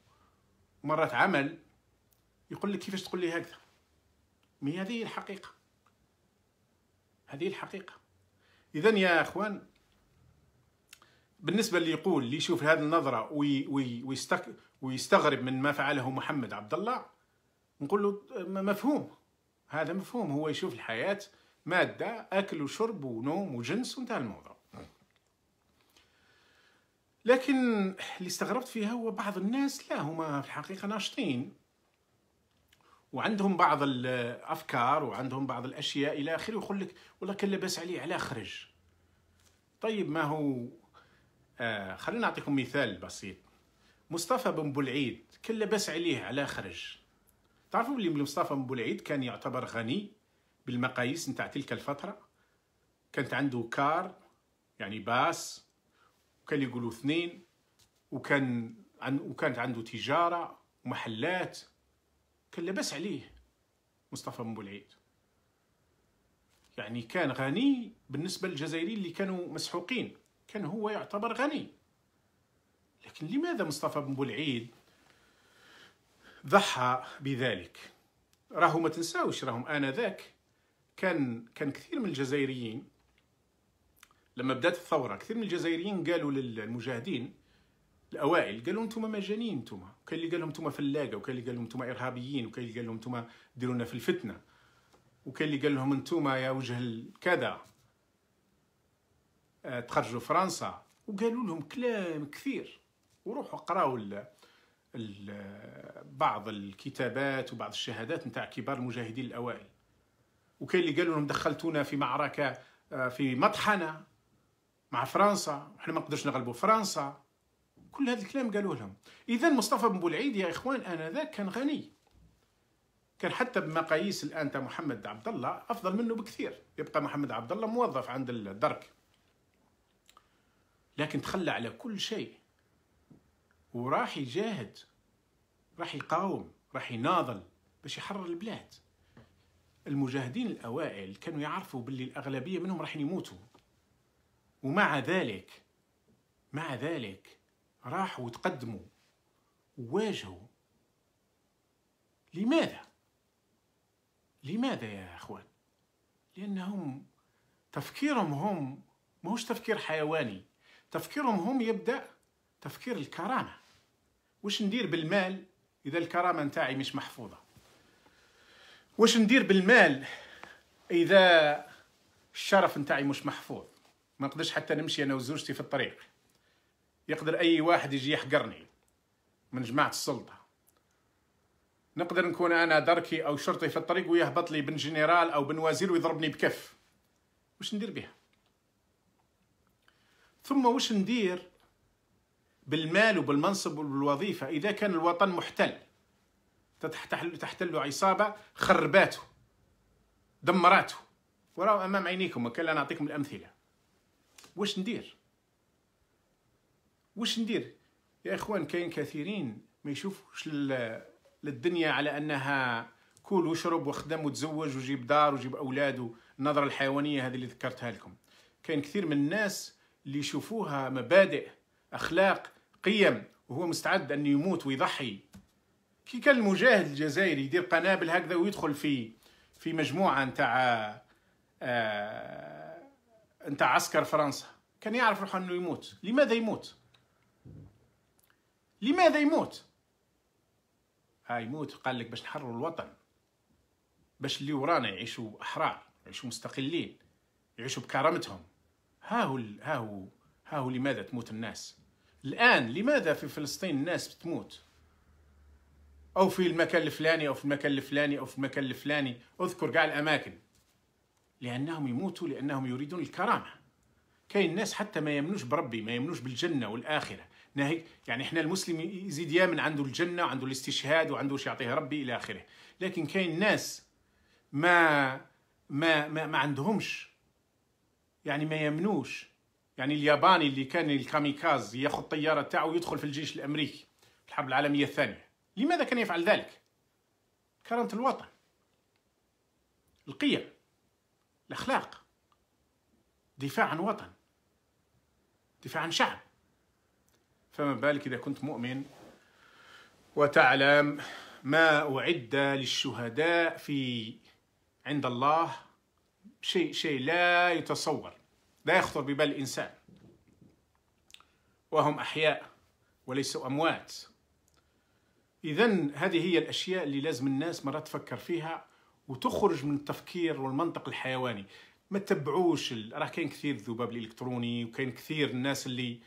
S1: ومرات عمل يقول لك كيفاش تقول لي هكذا مي هذه الحقيقه هذه الحقيقه اذا يا اخوان بالنسبه اللي يقول اللي يشوف هذه النظره وي وي ويستك ويستغرب من ما فعله محمد عبد الله نقول له مفهوم هذا مفهوم هو يشوف الحياه ماده اكل وشرب ونوم وجنس وانتهى الموضوع لكن اللي استغربت فيها هو بعض الناس لا هما في الحقيقه ناشطين وعندهم بعض الافكار وعندهم بعض الاشياء الى اخره ويقول لك والله كان لاباس عليه على خرج طيب ما هو آه خلينا نعطيكم مثال بسيط مصطفى بن بلعيد كان لاباس عليه على خرج تعرفوا اللي مصطفى بن بلعيد كان يعتبر غني بالمقاييس نتاع تلك الفتره كانت عنده كار يعني باس وكان يقولوا اثنين وكان وكانت عنده تجاره ومحلات كان لاباس عليه مصطفى بن بولعيد يعني كان غني بالنسبة للجزائريين اللي كانوا مسحوقين كان هو يعتبر غني لكن لماذا مصطفى بن بولعيد ضحى بذلك راهو ما تنساوش راهم آنذاك كان كان كثير من الجزائريين لما بدات الثوره كثير من الجزائريين قالوا للمجاهدين الاوائل قالوا انتم مجانين انتم وكاين اللي قال لهم انتم فلاقه وكاين اللي قال لهم انتم ارهابيين وكاين اللي قال لهم انتم ديرونا في الفتنه وكاين اللي قال لهم انتم يا وجه كذا آه، تخرجوا فرنسا وقالوا لهم كلام كثير وروحوا قراوا بعض الكتابات وبعض الشهادات نتاع كبار المجاهدين الاوائل وكاين اللي قالوا لهم دخلتونا في معركه آه، في مطحنه مع فرنسا وحنا ما نقدرش نغلبوا فرنسا كل هذا الكلام قالوا لهم اذا مصطفى بن بولعيد يا اخوان انذاك كان غني كان حتى بمقاييس الان تاع محمد عبد الله افضل منه بكثير يبقى محمد عبد الله موظف عند الدرك لكن تخلى على كل شيء وراح يجاهد راح يقاوم راح يناضل باش يحرر البلاد المجاهدين الاوائل كانوا يعرفوا باللي الاغلبيه منهم راح يموتوا ومع ذلك مع ذلك راحوا تقدموا وواجهوا لماذا لماذا يا اخوان لانهم تفكيرهم هم ماهوش تفكير حيواني تفكيرهم هم يبدا تفكير الكرامه واش ندير بالمال اذا الكرامه نتاعي مش محفوظه واش ندير بالمال اذا الشرف نتاعي مش محفوظ ما نقدرش حتى نمشي انا وزوجتي في الطريق يقدر أي واحد يجي يحقرني من جماعة السلطة نقدر نكون أنا دركي أو شرطي في الطريق ويهبط لي بن جنرال أو بن وزير ويضربني بكف وش ندير بها ثم وش ندير بالمال وبالمنصب وبالوظيفة إذا كان الوطن محتل تحتل عصابة خرباته دمراته وراه أمام عينيكم وكلا نعطيكم الأمثلة وش ندير واش ندير يا اخوان كاين كثيرين ما يشوفوش للدنيا على انها كل وشرب وخدم وتزوج وجيب دار وجيب اولاد النظره الحيوانيه هذه اللي ذكرتها لكم كاين كثير من الناس اللي يشوفوها مبادئ اخلاق قيم وهو مستعد ان يموت ويضحي كي كان المجاهد الجزائري يدير قنابل هكذا ويدخل في في مجموعه نتاع آه، نتاع عسكر فرنسا كان يعرف روحه انه يموت لماذا يموت لماذا يموت ها آه، يموت قال لك باش نحرروا الوطن باش اللي ورانا يعيشوا احرار يعيشوا مستقلين يعيشوا بكرامتهم ها هو ها هو ها هو لماذا تموت الناس الان لماذا في فلسطين الناس بتموت او في المكان الفلاني او في المكان الفلاني او في المكان الفلاني اذكر كاع الاماكن لانهم يموتوا لانهم يريدون الكرامه كاين ناس حتى ما يمنوش بربي ما يمنوش بالجنه والاخره ناهيك يعني احنا المسلم يزيد يا من عنده الجنه وعنده الاستشهاد وعنده واش يعطيه ربي الى اخره لكن كاين ناس ما ما ما, ما عندهمش يعني ما يمنوش يعني الياباني اللي كان الكاميكاز ياخذ الطياره تاعو ويدخل في الجيش الامريكي في الحرب العالميه الثانيه لماذا كان يفعل ذلك كرامه الوطن القيم الاخلاق دفاع عن وطن دفاع عن شعب فما بالك إذا كنت مؤمن وتعلم ما أعد للشهداء في عند الله شيء شيء لا يتصور لا يخطر ببال الإنسان وهم أحياء وليسوا أموات إذا هذه هي الأشياء اللي لازم الناس مرات تفكر فيها وتخرج من التفكير والمنطق الحيواني ما تتبعوش راه كاين كثير الذباب الالكتروني وكاين كثير الناس اللي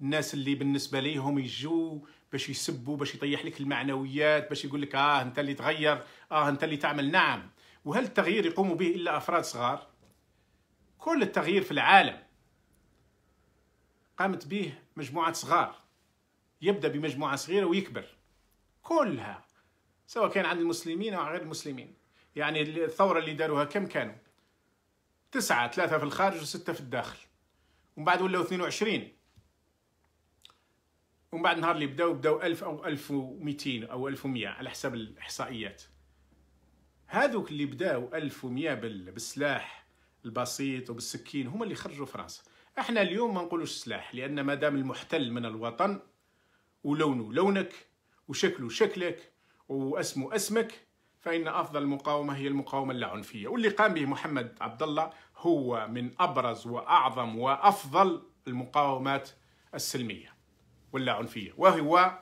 S1: الناس اللي بالنسبه ليهم يجوا باش يسبوا باش يطيح لك المعنويات باش يقول لك اه انت اللي تغير اه انت اللي تعمل نعم وهل التغيير يقوم به الا افراد صغار كل التغيير في العالم قامت به مجموعات صغار يبدا بمجموعه صغيره ويكبر كلها سواء كان عند المسلمين او غير المسلمين يعني الثوره اللي داروها كم كانوا تسعة ثلاثة في الخارج وستة في الداخل ومن بعد ولاو 22 ومن بعد نهار اللي بداو بداو 1000 او 1200 او 1100 على حسب الاحصائيات هذوك اللي بداو 1100 بالسلاح البسيط وبالسكين هما اللي خرجوا فرنسا احنا اليوم ما نقولوش سلاح لان ما دام المحتل من الوطن ولونه لونك وشكله شكلك واسمه اسمك فإن أفضل مقاومة هي المقاومة اللاعنفية واللي قام به محمد عبد الله هو من أبرز وأعظم وأفضل المقاومات السلمية ولا عنفية وهو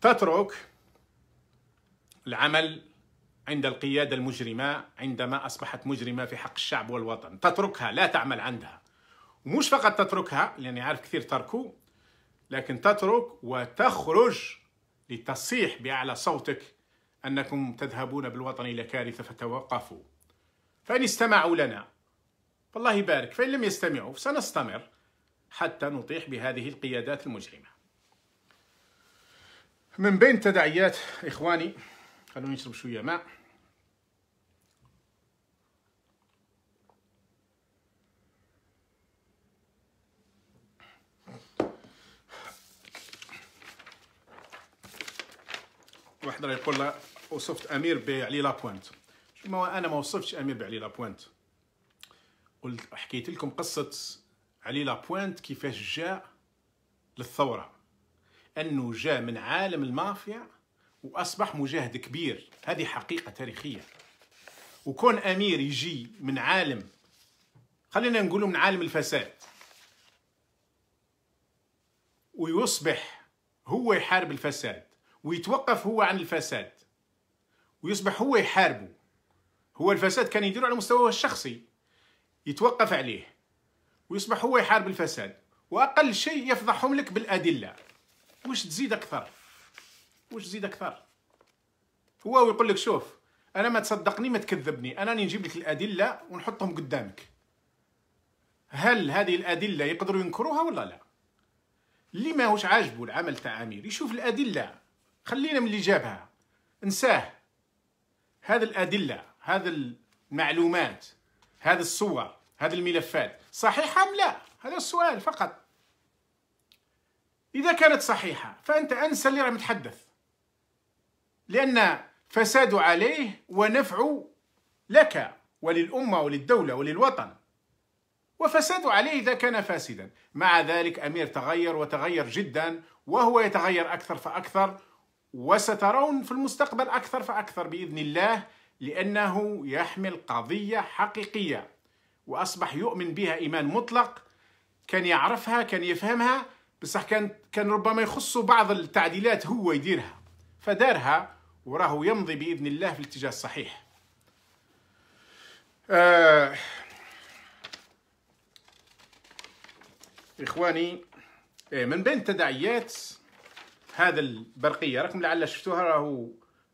S1: تترك العمل عند القيادة المجرمة عندما أصبحت مجرمة في حق الشعب والوطن تتركها لا تعمل عندها ومش فقط تتركها لأني عارف كثير تركوا لكن تترك وتخرج لتصيح بأعلى صوتك أنكم تذهبون بالوطن إلى كارثة فتوقفوا فإن استمعوا لنا فالله يبارك فإن لم يستمعوا سنستمر حتى نطيح بهذه القيادات المجرمة من بين تداعيات إخواني خلوني نشرب شوية ماء واحد راه يقول له وصفت امير بعلي لابوانت ما انا ما وصفتش امير بعلي لابوانت قلت حكيت لكم قصه علي لابوينت كيفاش جاء للثورة أنه جاء من عالم المافيا وأصبح مجاهد كبير هذه حقيقة تاريخية وكون أمير يجي من عالم خلينا نقولوا من عالم الفساد ويصبح هو يحارب الفساد ويتوقف هو عن الفساد ويصبح هو يحاربه هو الفساد كان يديره على مستواه الشخصي يتوقف عليه ويصبح هو يحارب الفساد واقل شيء يفضحهم لك بالادله واش تزيد اكثر واش تزيد اكثر هو ويقول لك شوف انا ما تصدقني ما تكذبني انا راني نجيب لك الادله ونحطهم قدامك هل هذه الادله يقدروا ينكروها ولا لا اللي ماهوش عاجبو العمل تاع امير يشوف الادله خلينا من اللي جابها انساه هذه الادله هذه المعلومات هذه الصور هذه الملفات صحيحة أم لا؟ هذا السؤال فقط إذا كانت صحيحة فأنت أنسى اللي راه متحدث لأن فساد عليه ونفع لك وللأمة وللدولة وللوطن وفساد عليه إذا كان فاسدا مع ذلك أمير تغير وتغير جدا وهو يتغير أكثر فأكثر وسترون في المستقبل أكثر فأكثر بإذن الله لأنه يحمل قضية حقيقية واصبح يؤمن بها ايمان مطلق كان يعرفها كان يفهمها بصح كان كان ربما يخص بعض التعديلات هو يديرها فدارها وراه يمضي باذن الله في الاتجاه الصحيح آه اخواني آه، من بين تداعيات هذا البرقيه رقم لعل شفتوها راهو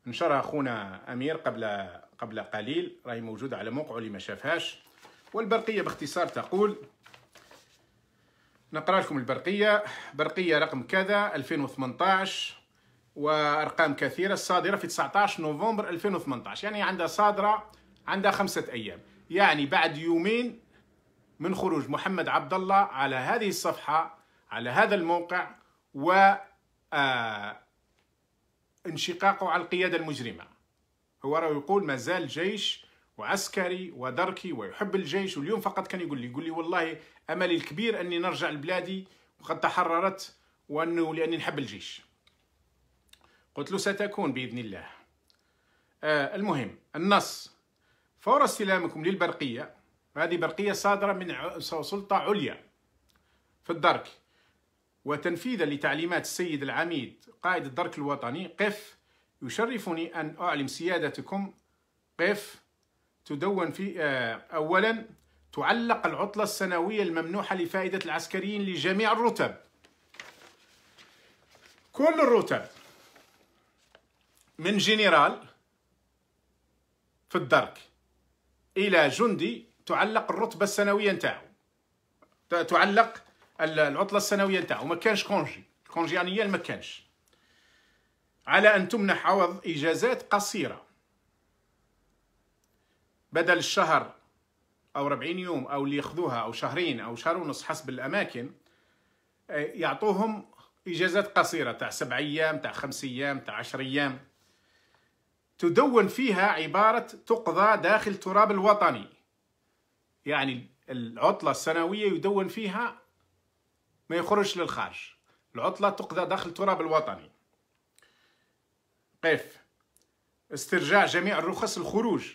S1: نشرها اخونا امير قبل قبل قليل راهي موجوده على موقعه اللي ما شافهاش والبرقية باختصار تقول نقرأ لكم البرقية برقية رقم كذا 2018 وأرقام كثيرة الصادرة في 19 نوفمبر 2018 يعني عندها صادرة عندها خمسة أيام يعني بعد يومين من خروج محمد عبد الله على هذه الصفحة على هذا الموقع و آه، انشقاقه على القيادة المجرمة هو يقول يقول مازال جيش وعسكري ودركي ويحب الجيش واليوم فقط كان يقول لي يقول لي والله املي الكبير اني نرجع لبلادي وقد تحررت وانه لاني نحب الجيش قلت له ستكون باذن الله آه المهم النص فور استلامكم للبرقيه هذه برقيه صادره من سلطه عليا في الدرك وتنفيذا لتعليمات السيد العميد قائد الدرك الوطني قف يشرفني ان اعلم سيادتكم قف تدون في آه، أولا تعلق العطلة السنوية الممنوحة لفائدة العسكريين لجميع الرتب كل الرتب من جنرال في الدرك إلى جندي تعلق الرتبة السنوية نتاعو تعلق العطلة السنوية نتاعو ما كانش كونجي كونجي يعني ما كانش على أن تمنح عوض إجازات قصيرة بدل الشهر او 40 يوم او اللي ياخذوها او شهرين او شهر ونص حسب الاماكن آه، يعطوهم اجازات قصيره تاع سبع ايام تاع خمس ايام تاع عشر ايام تدون فيها عباره تقضى داخل تراب الوطني يعني العطله السنويه يدون فيها ما يخرج للخارج العطله تقضى داخل تراب الوطني قف استرجاع جميع الرخص الخروج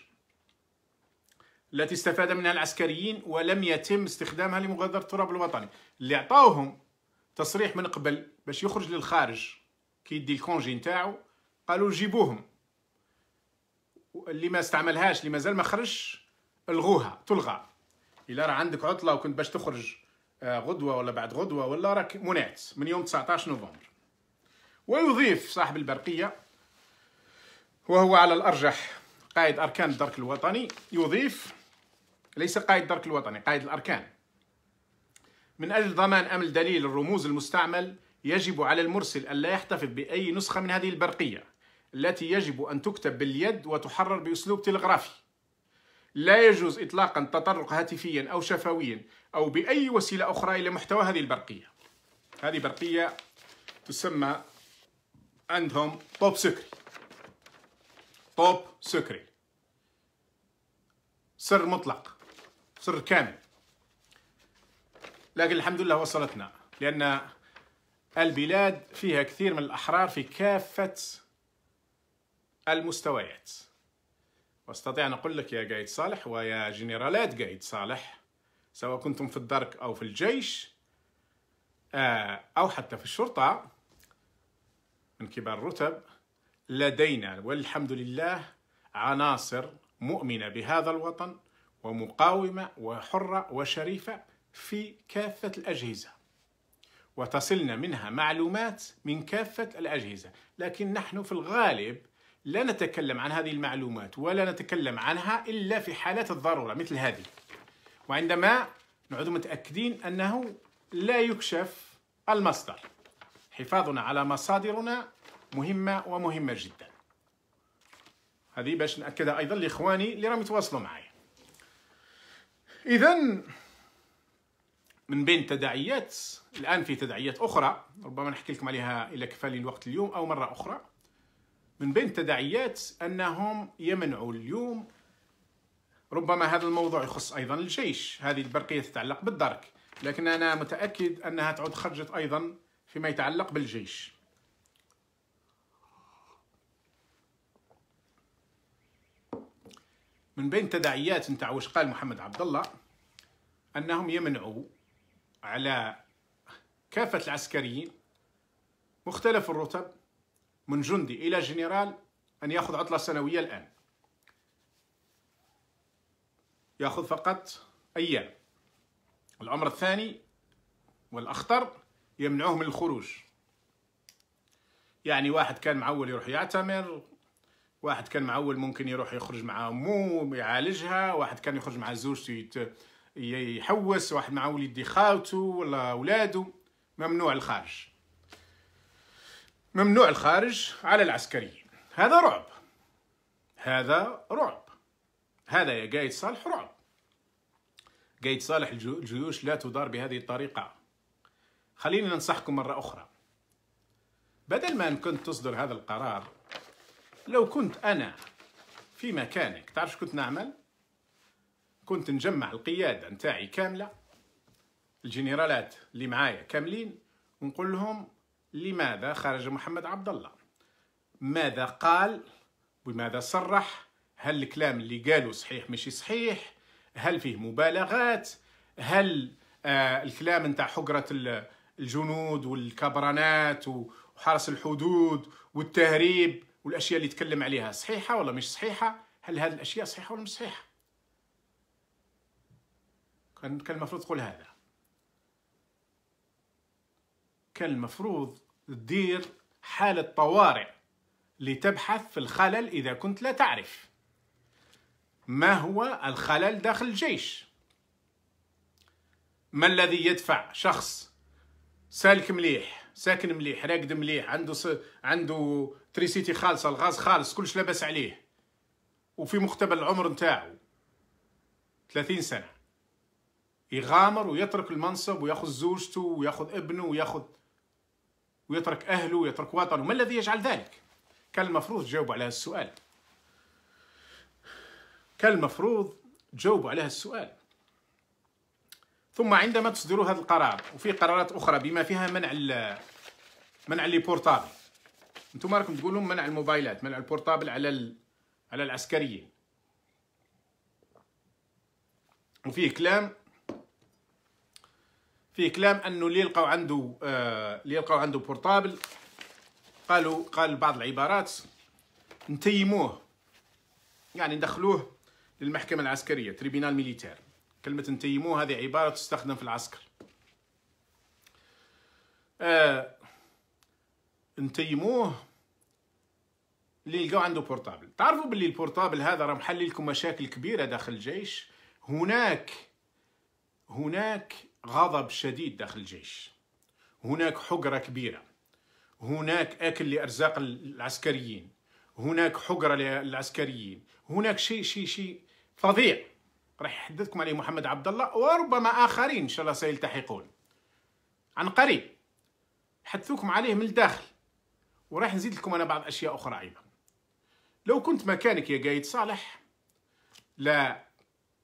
S1: التي استفاد منها العسكريين ولم يتم استخدامها لمغادرة التراب الوطني اللي عطاوهم تصريح من قبل باش يخرج للخارج كي يدي الكونجي نتاعو قالوا جيبوهم اللي ما استعملهاش اللي مازال ما خرجش الغوها تلغى الا راه عندك عطله وكنت باش تخرج آه، غدوه ولا بعد غدوه ولا راك منعت من يوم 19 نوفمبر ويضيف صاحب البرقيه وهو على الارجح قائد اركان الدرك الوطني يضيف ليس قائد الدرك الوطني قائد الأركان من أجل ضمان أمل دليل الرموز المستعمل يجب على المرسل أن لا يحتفظ بأي نسخة من هذه البرقية التي يجب أن تكتب باليد وتحرر بأسلوب تلغرافي لا يجوز إطلاقا تطرق هاتفيا أو شفويا أو بأي وسيلة أخرى إلى محتوى هذه البرقية هذه برقية تسمى عندهم طوب سكري طوب سكري سر مطلق سر كامل لكن الحمد لله وصلتنا لأن البلاد فيها كثير من الأحرار في كافة المستويات واستطيع ان اقول لك يا قايد صالح ويا جنرالات قايد صالح سواء كنتم في الدرك او في الجيش آه، او حتى في الشرطه من كبار الرتب لدينا والحمد لله عناصر مؤمنه بهذا الوطن ومقاومة وحرة وشريفة في كافة الأجهزة وتصلنا منها معلومات من كافة الأجهزة لكن نحن في الغالب لا نتكلم عن هذه المعلومات ولا نتكلم عنها إلا في حالات الضرورة مثل هذه وعندما نعود متأكدين أنه لا يكشف المصدر حفاظنا على مصادرنا مهمة ومهمة جدا هذه باش نأكدها أيضا لإخواني اللي راهم يتواصلوا معي إذا من بين التداعيات الآن في تداعيات أخرى ربما نحكي لكم عليها إلى كفالي الوقت اليوم أو مرة أخرى من بين التداعيات أنهم يمنعوا اليوم ربما هذا الموضوع يخص أيضا الجيش هذه البرقية تتعلق بالدرك لكن أنا متأكد أنها تعود خرجت أيضا فيما يتعلق بالجيش من بين تداعيات نتاع واش قال محمد عبد الله انهم يمنعوا على كافه العسكريين مختلف الرتب من جندي الى جنرال ان ياخذ عطله سنويه الان ياخذ فقط ايام الامر الثاني والاخطر يمنعوه من الخروج يعني واحد كان معول يروح يعتمر واحد كان معول ممكن يروح يخرج مع امه يعالجها واحد كان يخرج مع زوجته يت... يحوس واحد معول يدي خاوته ولا اولاده ممنوع الخارج ممنوع الخارج على العسكريين هذا رعب هذا رعب هذا يا قايد صالح رعب قايد صالح الجيوش لا تدار بهذه الطريقة خليني ننصحكم مرة أخرى بدل ما أن كنت تصدر هذا القرار لو كنت أنا في مكانك تعرف كنت نعمل كنت نجمع القيادة نتاعي كاملة الجنرالات اللي معايا كاملين ونقول لهم لماذا خرج محمد عبد الله ماذا قال بماذا صرح هل الكلام اللي قالوا صحيح ماشي صحيح هل فيه مبالغات هل آه الكلام نتاع حقرة الجنود والكبرانات وحرس الحدود والتهريب والاشياء اللي تكلم عليها صحيحه ولا مش صحيحه هل هذه الاشياء صحيحه ولا مش صحيحه كان كان المفروض تقول هذا كان المفروض تدير حاله طوارئ لتبحث في الخلل اذا كنت لا تعرف ما هو الخلل داخل الجيش ما الذي يدفع شخص سالك مليح ساكن مليح راقد مليح عنده عنده تريسيتي خالصه الغاز خالص كلش لاباس عليه وفي مقتبل العمر نتاعو 30 سنه يغامر ويترك المنصب وياخذ زوجته وياخذ ابنه وياخذ ويترك اهله ويترك وطنه ما الذي يجعل ذلك كان المفروض تجاوبوا على السؤال كان المفروض تجاوبوا على السؤال ثم عندما تصدروا هذا القرار وفي قرارات اخرى بما فيها منع منع لي بورتابل انتم راكم تقولون منع الموبايلات منع البورتابل على ال... على العسكريين وفيه كلام فيه كلام انه اللي لقوا عنده آه اللي عنده بورتابل قالوا قال بعض العبارات نتيموه يعني ندخلوه للمحكمه العسكريه تريبينال ميليتير كلمه نتيموه هذه عباره تستخدم في العسكر آه نتيموه اللي لقاو عنده بورتابل تعرفوا باللي البورتابل هذا راه محل لكم مشاكل كبيره داخل الجيش هناك هناك غضب شديد داخل الجيش هناك حقره كبيره هناك اكل لارزاق العسكريين هناك حقره للعسكريين هناك شيء شيء شيء فظيع راح يحدثكم عليه محمد عبد الله وربما اخرين ان شاء الله سيلتحقون عن قريب حدثوكم عليه من الداخل وراح نزيد لكم أنا بعض أشياء أخرى أيضا لو كنت مكانك يا قايد صالح لا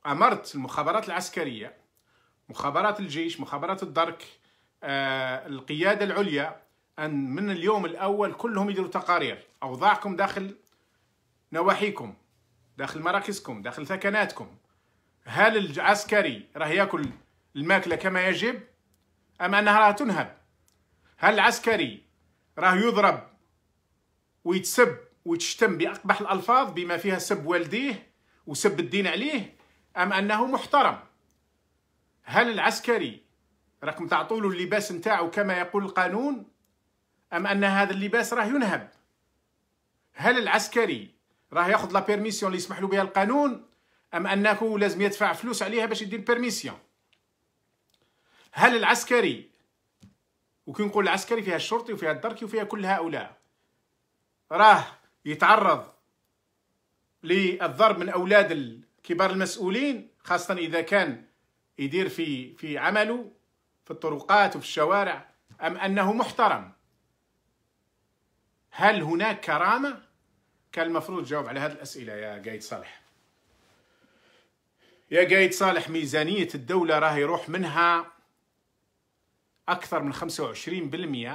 S1: أمرت المخابرات العسكرية مخابرات الجيش مخابرات الدرك آه، القيادة العليا أن من اليوم الأول كلهم يديروا تقارير أوضاعكم داخل نواحيكم داخل مراكزكم داخل ثكناتكم هل العسكري راه ياكل الماكلة كما يجب أم أنها راه تنهب هل العسكري راه يضرب ويتسب ويتشتم بأقبح الألفاظ بما فيها سب والديه وسب الدين عليه أم أنه محترم هل العسكري رقم تعطوله اللباس نتاعو كما يقول القانون أم أن هذا اللباس راه ينهب هل العسكري راه ياخذ لا بيرميسيون اللي يسمح له بها القانون أم أنه لازم يدفع فلوس عليها باش يدير بيرميسيون هل العسكري وكي نقول العسكري فيها الشرطي وفيها الدركي وفيها كل هؤلاء راه يتعرض للضرب من اولاد كبار المسؤولين خاصه اذا كان يدير في في عمله في الطرقات وفي الشوارع ام انه محترم هل هناك كرامه كان المفروض تجاوب على هذه الاسئله يا قايد صالح يا قايد صالح ميزانيه الدوله راه يروح منها اكثر من 25%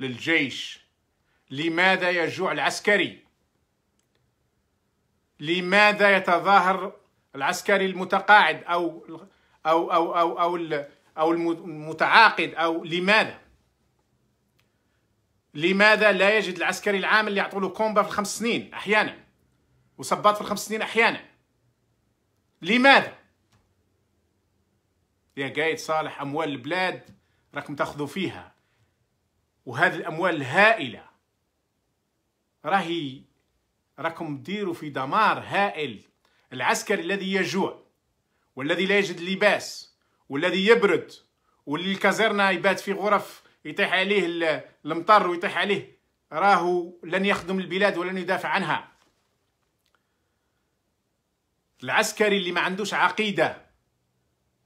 S1: للجيش لماذا يجوع العسكري لماذا يتظاهر العسكري المتقاعد أو أو أو أو أو, أو المتعاقد أو لماذا لماذا لا يجد العسكري العامل اللي يعطوا له كومبا في الخمس سنين أحيانا وصباط في الخمس سنين أحيانا لماذا يا قايد صالح أموال البلاد راكم تاخذوا فيها وهذه الأموال الهائلة راهي راكم ديروا في دمار هائل العسكري الذي يجوع والذي لا يجد لباس والذي يبرد واللي الكازيرنا يبات في غرف يطيح عليه المطر ويطيح عليه راهو لن يخدم البلاد ولن يدافع عنها العسكري اللي ما عندوش عقيده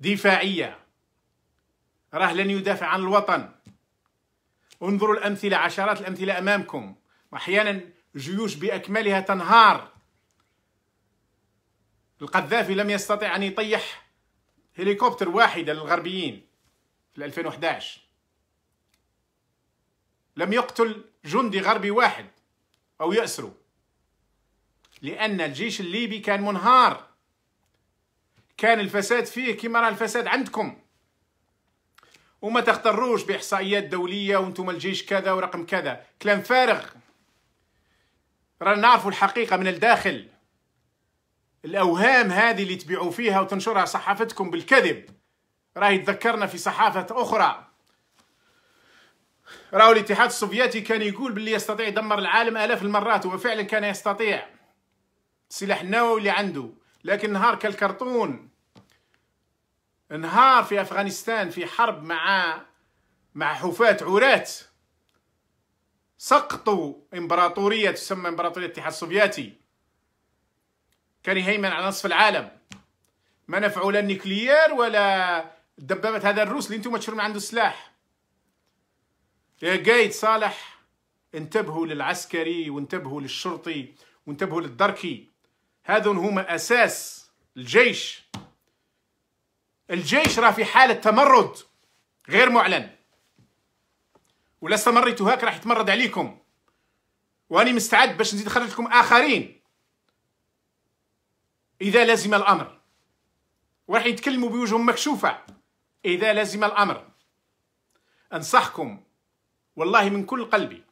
S1: دفاعيه راه لن يدافع عن الوطن انظروا الامثله عشرات الامثله امامكم واحيانا جيوش باكملها تنهار القذافي لم يستطع ان يطيح هليكوبتر واحده للغربيين في 2011 لم يقتل جندي غربي واحد او يأسره لان الجيش الليبي كان منهار كان الفساد فيه كما راه الفساد عندكم وما تغتروش باحصائيات دوليه وانتم الجيش كذا ورقم كذا كلام فارغ رانا نعرفوا الحقيقة من الداخل الأوهام هذه اللي تبيعوا فيها وتنشرها صحافتكم بالكذب راهي تذكرنا في صحافة أخرى راهو الاتحاد السوفيتي كان يقول باللي يستطيع يدمر العالم آلاف المرات وفعلا كان يستطيع السلاح النووي اللي عنده لكن نهار كالكرتون انهار في أفغانستان في حرب مع مع حفاة عورات سقطوا إمبراطورية تسمى إمبراطورية الاتحاد السوفيتي كان يهيمن على نصف العالم ما نفعوا لا النيكليير ولا دبابة هذا الروس اللي انتم تشرون عنده سلاح يا قايد صالح انتبهوا للعسكري وانتبهوا للشرطي وانتبهوا للدركي هذون هما أساس الجيش الجيش راه في حالة تمرد غير معلن ولا استمريتوا هاك راح يتمرد عليكم واني مستعد باش نزيد نخرج لكم اخرين اذا لازم الامر وراح يتكلموا بوجههم مكشوفه اذا لازم الامر انصحكم والله من كل قلبي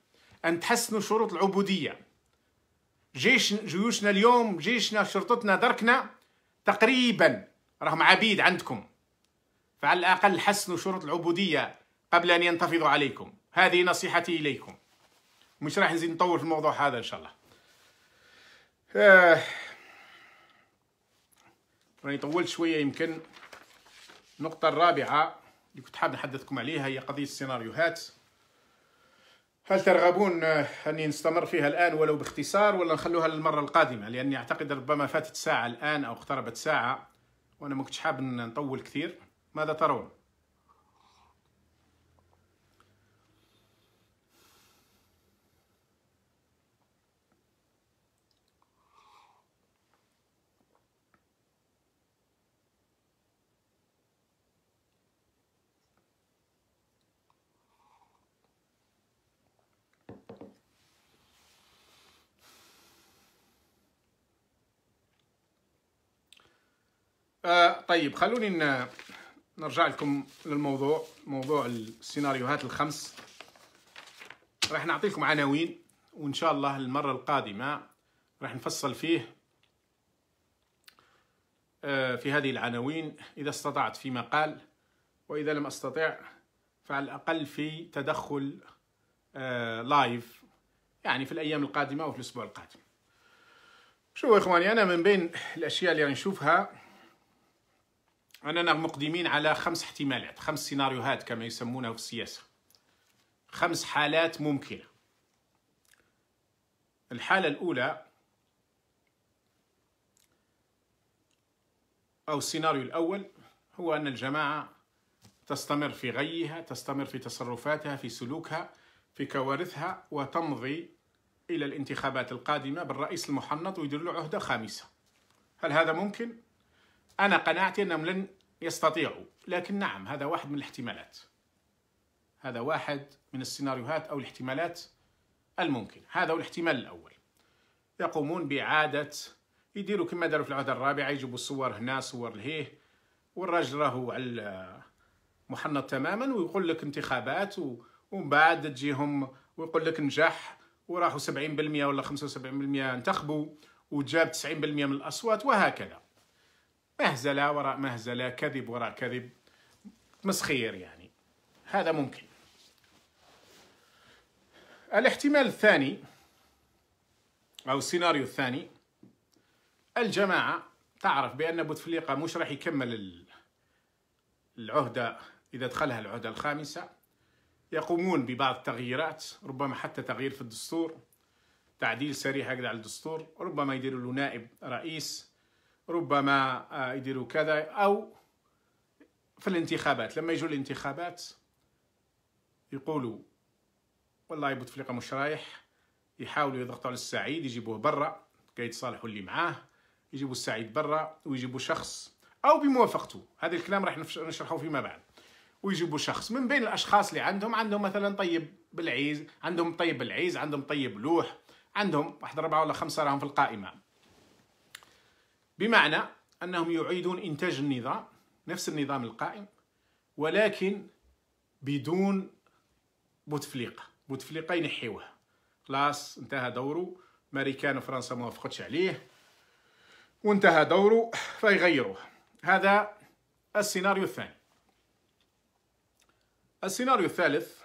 S1: ان تحسنوا شروط العبوديه جيش جيوشنا اليوم جيشنا شرطتنا دركنا تقريبا راهم عبيد عندكم فعلى الاقل حسنوا شروط العبوديه قبل ان ينتفضوا عليكم هذه نصيحتي اليكم مش راح نزيد نطول في الموضوع هذا ان شاء الله آه. راني طولت شويه يمكن النقطه الرابعه اللي كنت حاب نحدثكم عليها هي قضيه السيناريوهات هل ترغبون اني نستمر فيها الان ولو باختصار ولا نخلوها للمره القادمه لاني اعتقد ربما فاتت ساعه الان او اقتربت ساعه وانا ما كنتش حاب نطول كثير ماذا ترون طيب خلوني نرجع لكم للموضوع موضوع السيناريوهات الخمس راح نعطيكم عناوين وان شاء الله المره القادمه راح نفصل فيه آه، في هذه العناوين إذا استطعت في مقال وإذا لم أستطع فعلى الأقل في تدخل لايف آه، يعني في الأيام القادمة او في الأسبوع القادم شوفوا إخواني أنا من بين الأشياء اللي نشوفها أننا مقدمين على خمس احتمالات خمس سيناريوهات كما يسمونه في السياسة خمس حالات ممكنة الحالة الأولى أو السيناريو الأول هو أن الجماعة تستمر في غيها تستمر في تصرفاتها في سلوكها في كوارثها وتمضي إلى الانتخابات القادمة بالرئيس المحنط ويدير له عهدة خامسة هل هذا ممكن؟ أنا قناعتي أنهم لن يستطيعوا لكن نعم هذا واحد من الاحتمالات هذا واحد من السيناريوهات أو الاحتمالات الممكن هذا هو الاحتمال الأول يقومون بإعادة يديروا كما داروا في العهدة الرابعة يجيبوا الصور هنا صور لهيه والراجل راهو على محنط تماما ويقول لك انتخابات ومن بعد تجيهم ويقول لك نجح وراحوا 70% ولا 75% انتخبوا وجاب 90% من الأصوات وهكذا مهزله وراء مهزله كذب وراء كذب مسخير يعني هذا ممكن الاحتمال الثاني او السيناريو الثاني الجماعه تعرف بان بوتفليقه مش راح يكمل العهده اذا دخلها العهده الخامسه يقومون ببعض التغييرات ربما حتى تغيير في الدستور تعديل سريع هكذا على الدستور ربما يديروا له نائب رئيس ربما آه، يديروا كذا او في الانتخابات لما يجوا الانتخابات يقولوا والله يبوت فليقه مش رايح يحاولوا يضغطوا على السعيد يجيبوه برا يتصالحوا اللي معاه يجيبوا السعيد برا ويجيبوا شخص او بموافقته هذا الكلام راح نشرحه فيما بعد ويجيبوا شخص من بين الاشخاص اللي عندهم عندهم مثلا طيب بالعيز عندهم طيب العيز عندهم طيب لوح عندهم واحد اربعه ولا خمسه راهم في القائمه بمعنى أنهم يعيدون إنتاج النظام نفس النظام القائم ولكن بدون بوتفليقة بوتفليقة ينحيوه خلاص انتهى دوره ماريكان وفرنسا ما وافقتش عليه وانتهى دوره فيغيروه هذا السيناريو الثاني السيناريو الثالث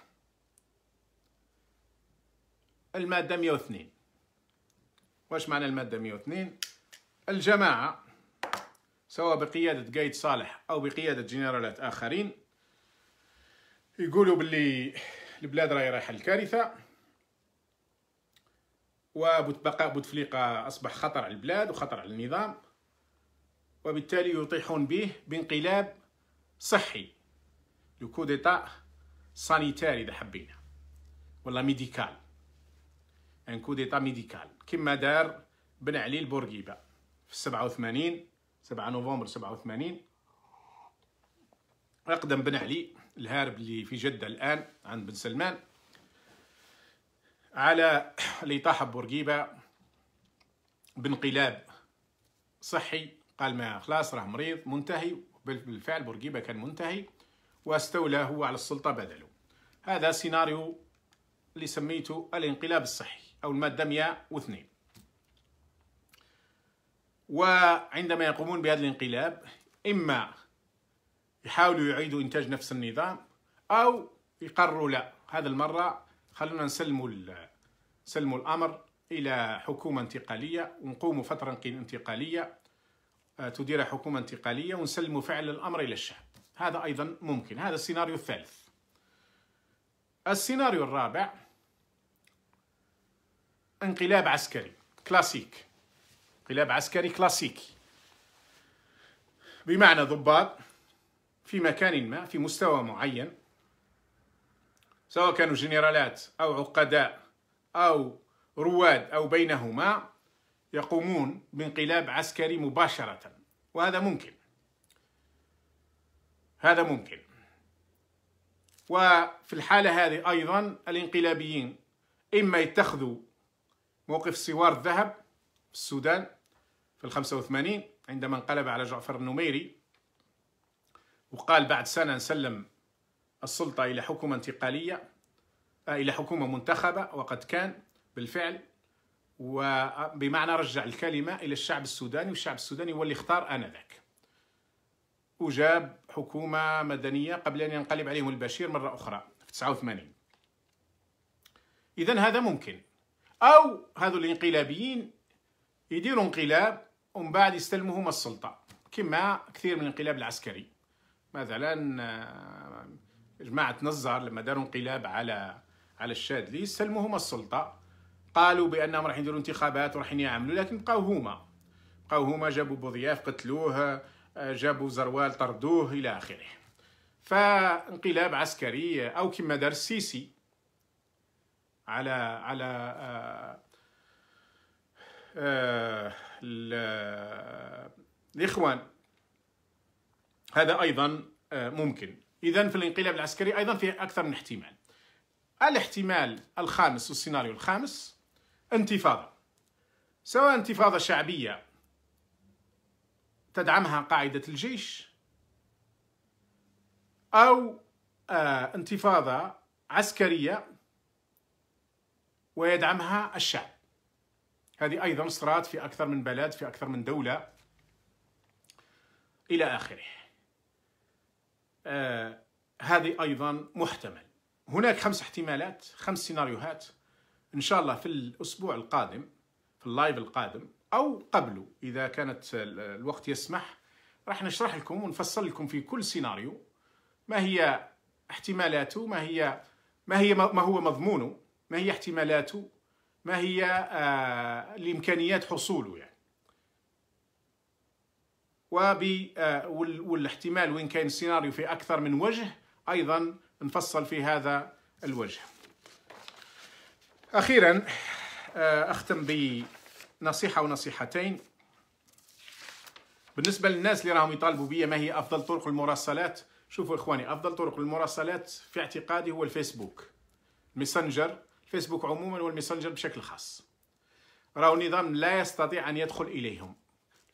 S1: المادة 102 واش معنى المادة 102 الجماعة سواء بقيادة قايد صالح أو بقيادة جنرالات آخرين يقولوا باللي البلاد راهي رايحة الكارثة وبقاء بوتفليقة أصبح خطر على البلاد وخطر على النظام وبالتالي يطيحون به بانقلاب صحي لو كوديتا سانيتاري إذا حبينا ولا ميديكال ان كوديتا ميديكال كما دار بن علي البورقيبه في 87 7 نوفمبر 87 أقدم بن علي الهارب اللي في جدة الآن عند بن سلمان على طاح بورقيبة بانقلاب صحي قال ما خلاص راه مريض منتهي بالفعل بورقيبة كان منتهي واستولى هو على السلطة بدله هذا سيناريو اللي سميته الانقلاب الصحي أو المادة 102 وعندما يقومون بهذا الانقلاب إما يحاولوا يعيدوا إنتاج نفس النظام أو يقرروا لا هذا المرة خلونا نسلموا سلموا الأمر إلى حكومة انتقالية ونقوموا فترة انتقالية آه، تدير حكومة انتقالية ونسلموا فعل الأمر إلى الشعب هذا أيضا ممكن هذا السيناريو الثالث السيناريو الرابع انقلاب عسكري كلاسيك انقلاب عسكري كلاسيكي بمعنى ضباط في مكان ما في مستوى معين سواء كانوا جنرالات أو عقداء أو رواد أو بينهما يقومون بانقلاب عسكري مباشرة وهذا ممكن هذا ممكن وفي الحالة هذه أيضا الانقلابيين إما يتخذوا موقف سوار الذهب في السودان ال 85 عندما انقلب على جعفر النميري وقال بعد سنة نسلم السلطة إلى حكومة انتقالية آه، إلى حكومة منتخبة وقد كان بالفعل وبمعنى رجع الكلمة إلى الشعب السوداني والشعب السوداني هو اللي اختار آنذاك وجاب حكومة مدنية قبل أن ينقلب عليهم البشير مرة أخرى في 89 إذا هذا ممكن أو هذو الانقلابيين يديروا انقلاب ومن بعد يستلموا هما السلطة كما كثير من الانقلاب العسكري مثلا آه، جماعة نزار لما داروا انقلاب على على الشاذلي استلموا هما السلطة قالوا بأنهم راح يديروا انتخابات وراح يعملوا لكن بقاو هما بقاو هما جابوا بوضياف قتلوه آه، جابوا زروال طردوه إلى آخره فانقلاب عسكري آه، أو كما دار السيسي على على آه آه الإخوان هذا أيضا آه، ممكن إذا في الانقلاب العسكري أيضا فيه أكثر من احتمال الاحتمال الخامس والسيناريو الخامس انتفاضة سواء انتفاضة شعبية تدعمها قاعدة الجيش أو آه، انتفاضة عسكرية ويدعمها الشعب هذه أيضا صرات في أكثر من بلد في أكثر من دولة إلى آخره آه هذه أيضا محتمل هناك خمس احتمالات خمس سيناريوهات إن شاء الله في الأسبوع القادم في اللايف القادم أو قبله إذا كانت الوقت يسمح راح نشرح لكم ونفصل لكم في كل سيناريو ما هي احتمالاته ما هي ما هي ما هو مضمونه ما هي احتمالاته ما هي الإمكانيات آه، حصوله يعني وب آه، والاحتمال وين كاين السيناريو في أكثر من وجه أيضا نفصل في هذا الوجه أخيرا آه، أختم بنصيحة ونصيحتين بالنسبة للناس اللي راهم يطالبوا بيا ما هي أفضل طرق المراسلات شوفوا إخواني أفضل طرق المراسلات في اعتقادي هو الفيسبوك ميسنجر فيسبوك عموما والميسنجر بشكل خاص راهو نظام لا يستطيع أن يدخل إليهم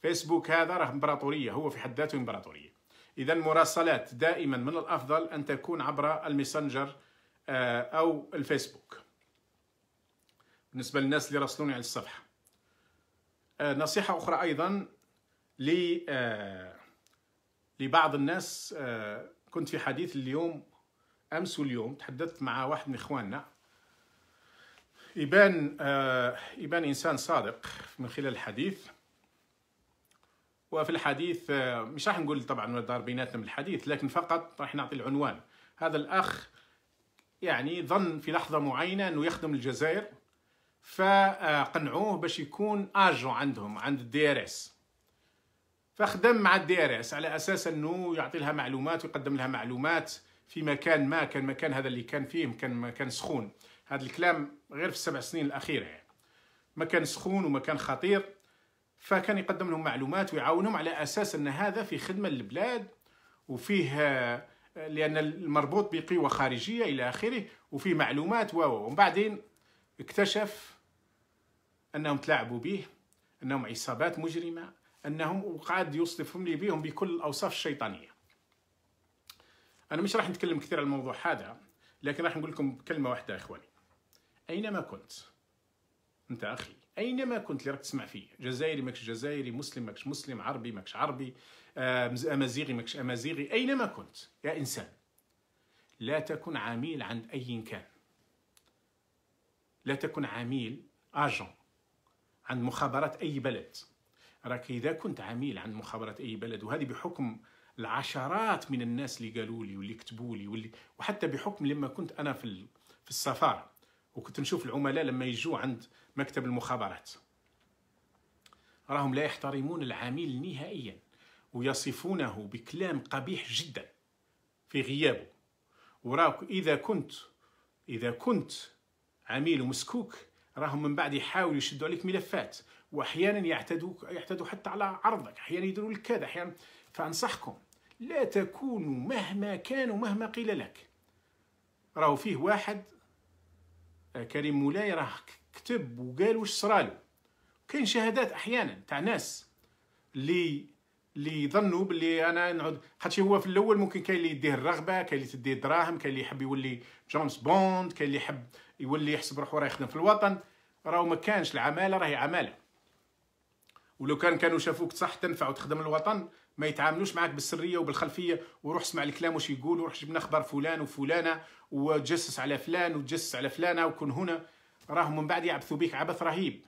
S1: فيسبوك هذا راه إمبراطورية هو في حد ذاته إمبراطورية إذا المراسلات دائما من الأفضل أن تكون عبر الميسنجر آه، أو الفيسبوك بالنسبة للناس اللي راسلوني على الصفحة آه، نصيحة أخرى أيضا ل آه، لبعض الناس كنت في حديث اليوم أمس واليوم تحدثت مع واحد من إخواننا يبان آه، يبان انسان صادق من خلال الحديث وفي الحديث آه، مش راح نقول طبعا دار بيناتنا من الحديث لكن فقط راح نعطي العنوان هذا الاخ يعني ظن في لحظه معينه انه يخدم الجزائر فقنعوه باش يكون اجو عندهم عند الدي ار اس فخدم مع الدي ار اس على اساس انه يعطي لها معلومات ويقدم لها معلومات في مكان ما كان مكان هذا اللي كان فيه كان مكان سخون هذا الكلام غير في السبع سنين الاخيره يعني ما كان سخون وما كان خطير فكان يقدم لهم معلومات ويعاونهم على اساس ان هذا في خدمه للبلاد وفيه لان المربوط بقوى خارجيه الى اخره وفيه معلومات و ومن بعدين اكتشف انهم تلاعبوا به انهم عصابات مجرمه انهم وقعد يصدفهم لي بهم بكل الاوصاف الشيطانيه انا مش راح نتكلم كثير على الموضوع هذا لكن راح نقول لكم كلمه واحده اخواني اينما كنت انت اخي اينما كنت اللي راك تسمع فيا جزائري ماكش جزائري مسلم ماكش مسلم عربي ماكش عربي آه، امازيغي ماكش امازيغي اينما كنت يا انسان لا تكن عميل عند اي كان لا تكن عميل اجون عند مخابرات اي بلد راك اذا كنت عميل عند مخابرات اي بلد وهذه بحكم العشرات من الناس اللي قالوا لي واللي كتبوا لي واللي وحتى بحكم لما كنت انا في في السفاره وكنت نشوف العملاء لما يجوا عند مكتب المخابرات راهم لا يحترمون العميل نهائيا ويصفونه بكلام قبيح جدا في غيابه وراك اذا كنت اذا كنت عميل مسكوك راهم من بعد يحاولوا يشدوا عليك ملفات واحيانا يعتدوا يعتدوا حتى على عرضك احيانا يديروا لك كذا احيانا فانصحكم لا تكونوا مهما كان مهما قيل لك راهو فيه واحد كريم مولاي راه كتب وقال واش صرالو كاين شهادات احيانا تاع ناس اللي اللي يظنوا باللي انا نعود خاطر هو في الاول ممكن كاين اللي يديه الرغبه كاين اللي تديه الدراهم كاين اللي يحب يولي جونس بوند كاين اللي يحب يولي يحسب روحو راه يخدم في الوطن راهو ما كانش العماله راهي عماله ولو كان كانوا شافوك صح تنفع وتخدم الوطن ما يتعاملوش معك بالسريه وبالخلفيه وروح اسمع الكلام واش يقول وروح جبنا اخبار فلان وفلانه وتجسس على فلان وتجسس على فلانه وكن هنا راهم من بعد يعبثوا بيك عبث رهيب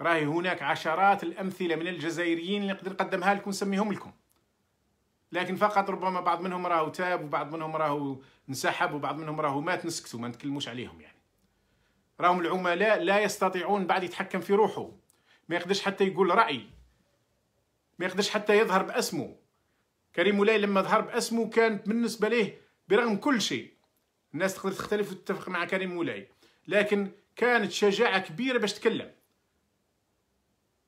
S1: راهي هناك عشرات الامثله من الجزائريين اللي نقدر نقدمها لكم نسميهم لكم لكن فقط ربما بعض منهم راهو تاب وبعض منهم راهو انسحب وبعض منهم راهو مات نسكتوا ما نتكلموش عليهم يعني راهم العملاء لا يستطيعون بعد يتحكم في روحه ما يقدرش حتى يقول رأي ما يقدرش حتى يظهر باسمه كريم مولاي لما ظهر باسمه كانت بالنسبه ليه برغم كل شيء الناس تقدر تختلف وتتفق مع كريم مولاي لكن كانت شجاعه كبيره باش تكلم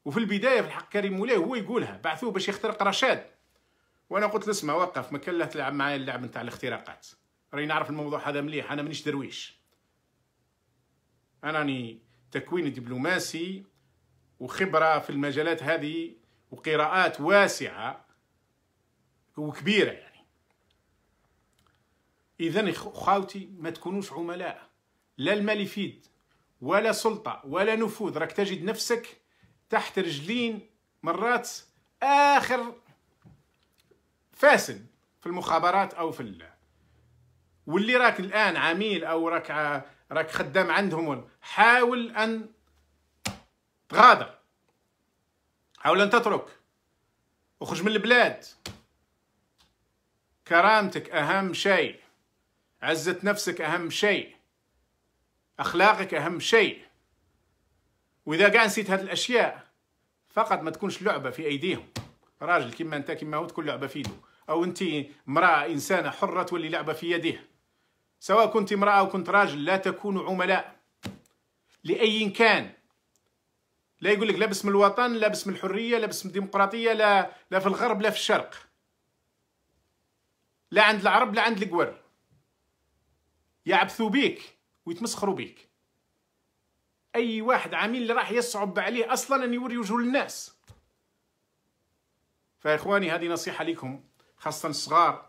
S1: وفي البدايه في الحق كريم مولاي هو يقولها بعثوه باش يخترق رشاد وانا قلت له اسمع وقف ما كان لا تلعب معايا اللعب نتاع الاختراقات راني نعرف الموضوع هذا مليح انا مانيش درويش انا راني تكوين دبلوماسي وخبره في المجالات هذه وقراءات واسعة وكبيرة يعني إذا خاوتي ما تكونوش عملاء لا المال يفيد ولا سلطة ولا نفوذ راك تجد نفسك تحت رجلين مرات آخر فاسد في المخابرات أو في الله واللي راك الآن عميل أو راك راك خدام عندهم حاول أن تغادر حاول أن تترك اخرج من البلاد كرامتك أهم شيء عزة نفسك أهم شيء أخلاقك أهم شيء وإذا كاع نسيت هذه الأشياء فقط ما تكونش لعبة في أيديهم راجل كيما أنت كيما هو تكون لعبة في يده أو أنت امرأة إنسانة حرة تولي لعبة في يده سواء كنت امرأة أو كنت راجل لا تكونوا عملاء لأي كان لا يقول لك لا باسم الوطن لا باسم الحريه لا باسم الديمقراطيه لا لا في الغرب لا في الشرق لا عند العرب لا عند القور يعبثوا بيك ويتمسخروا بيك اي واحد عميل اللي راح يصعب عليه اصلا ان يوري وجهه للناس فاخواني هذه نصيحه لكم خاصه الصغار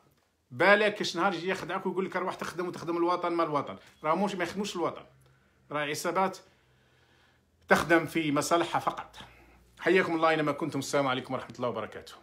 S1: بالك اش نهار يجي يخدعك ويقول لك روح تخدم وتخدم الوطن ما الوطن راه ما يخدموش الوطن راه عصابات تخدم في مصالحها فقط حياكم الله اينما كنتم السلام عليكم ورحمه الله وبركاته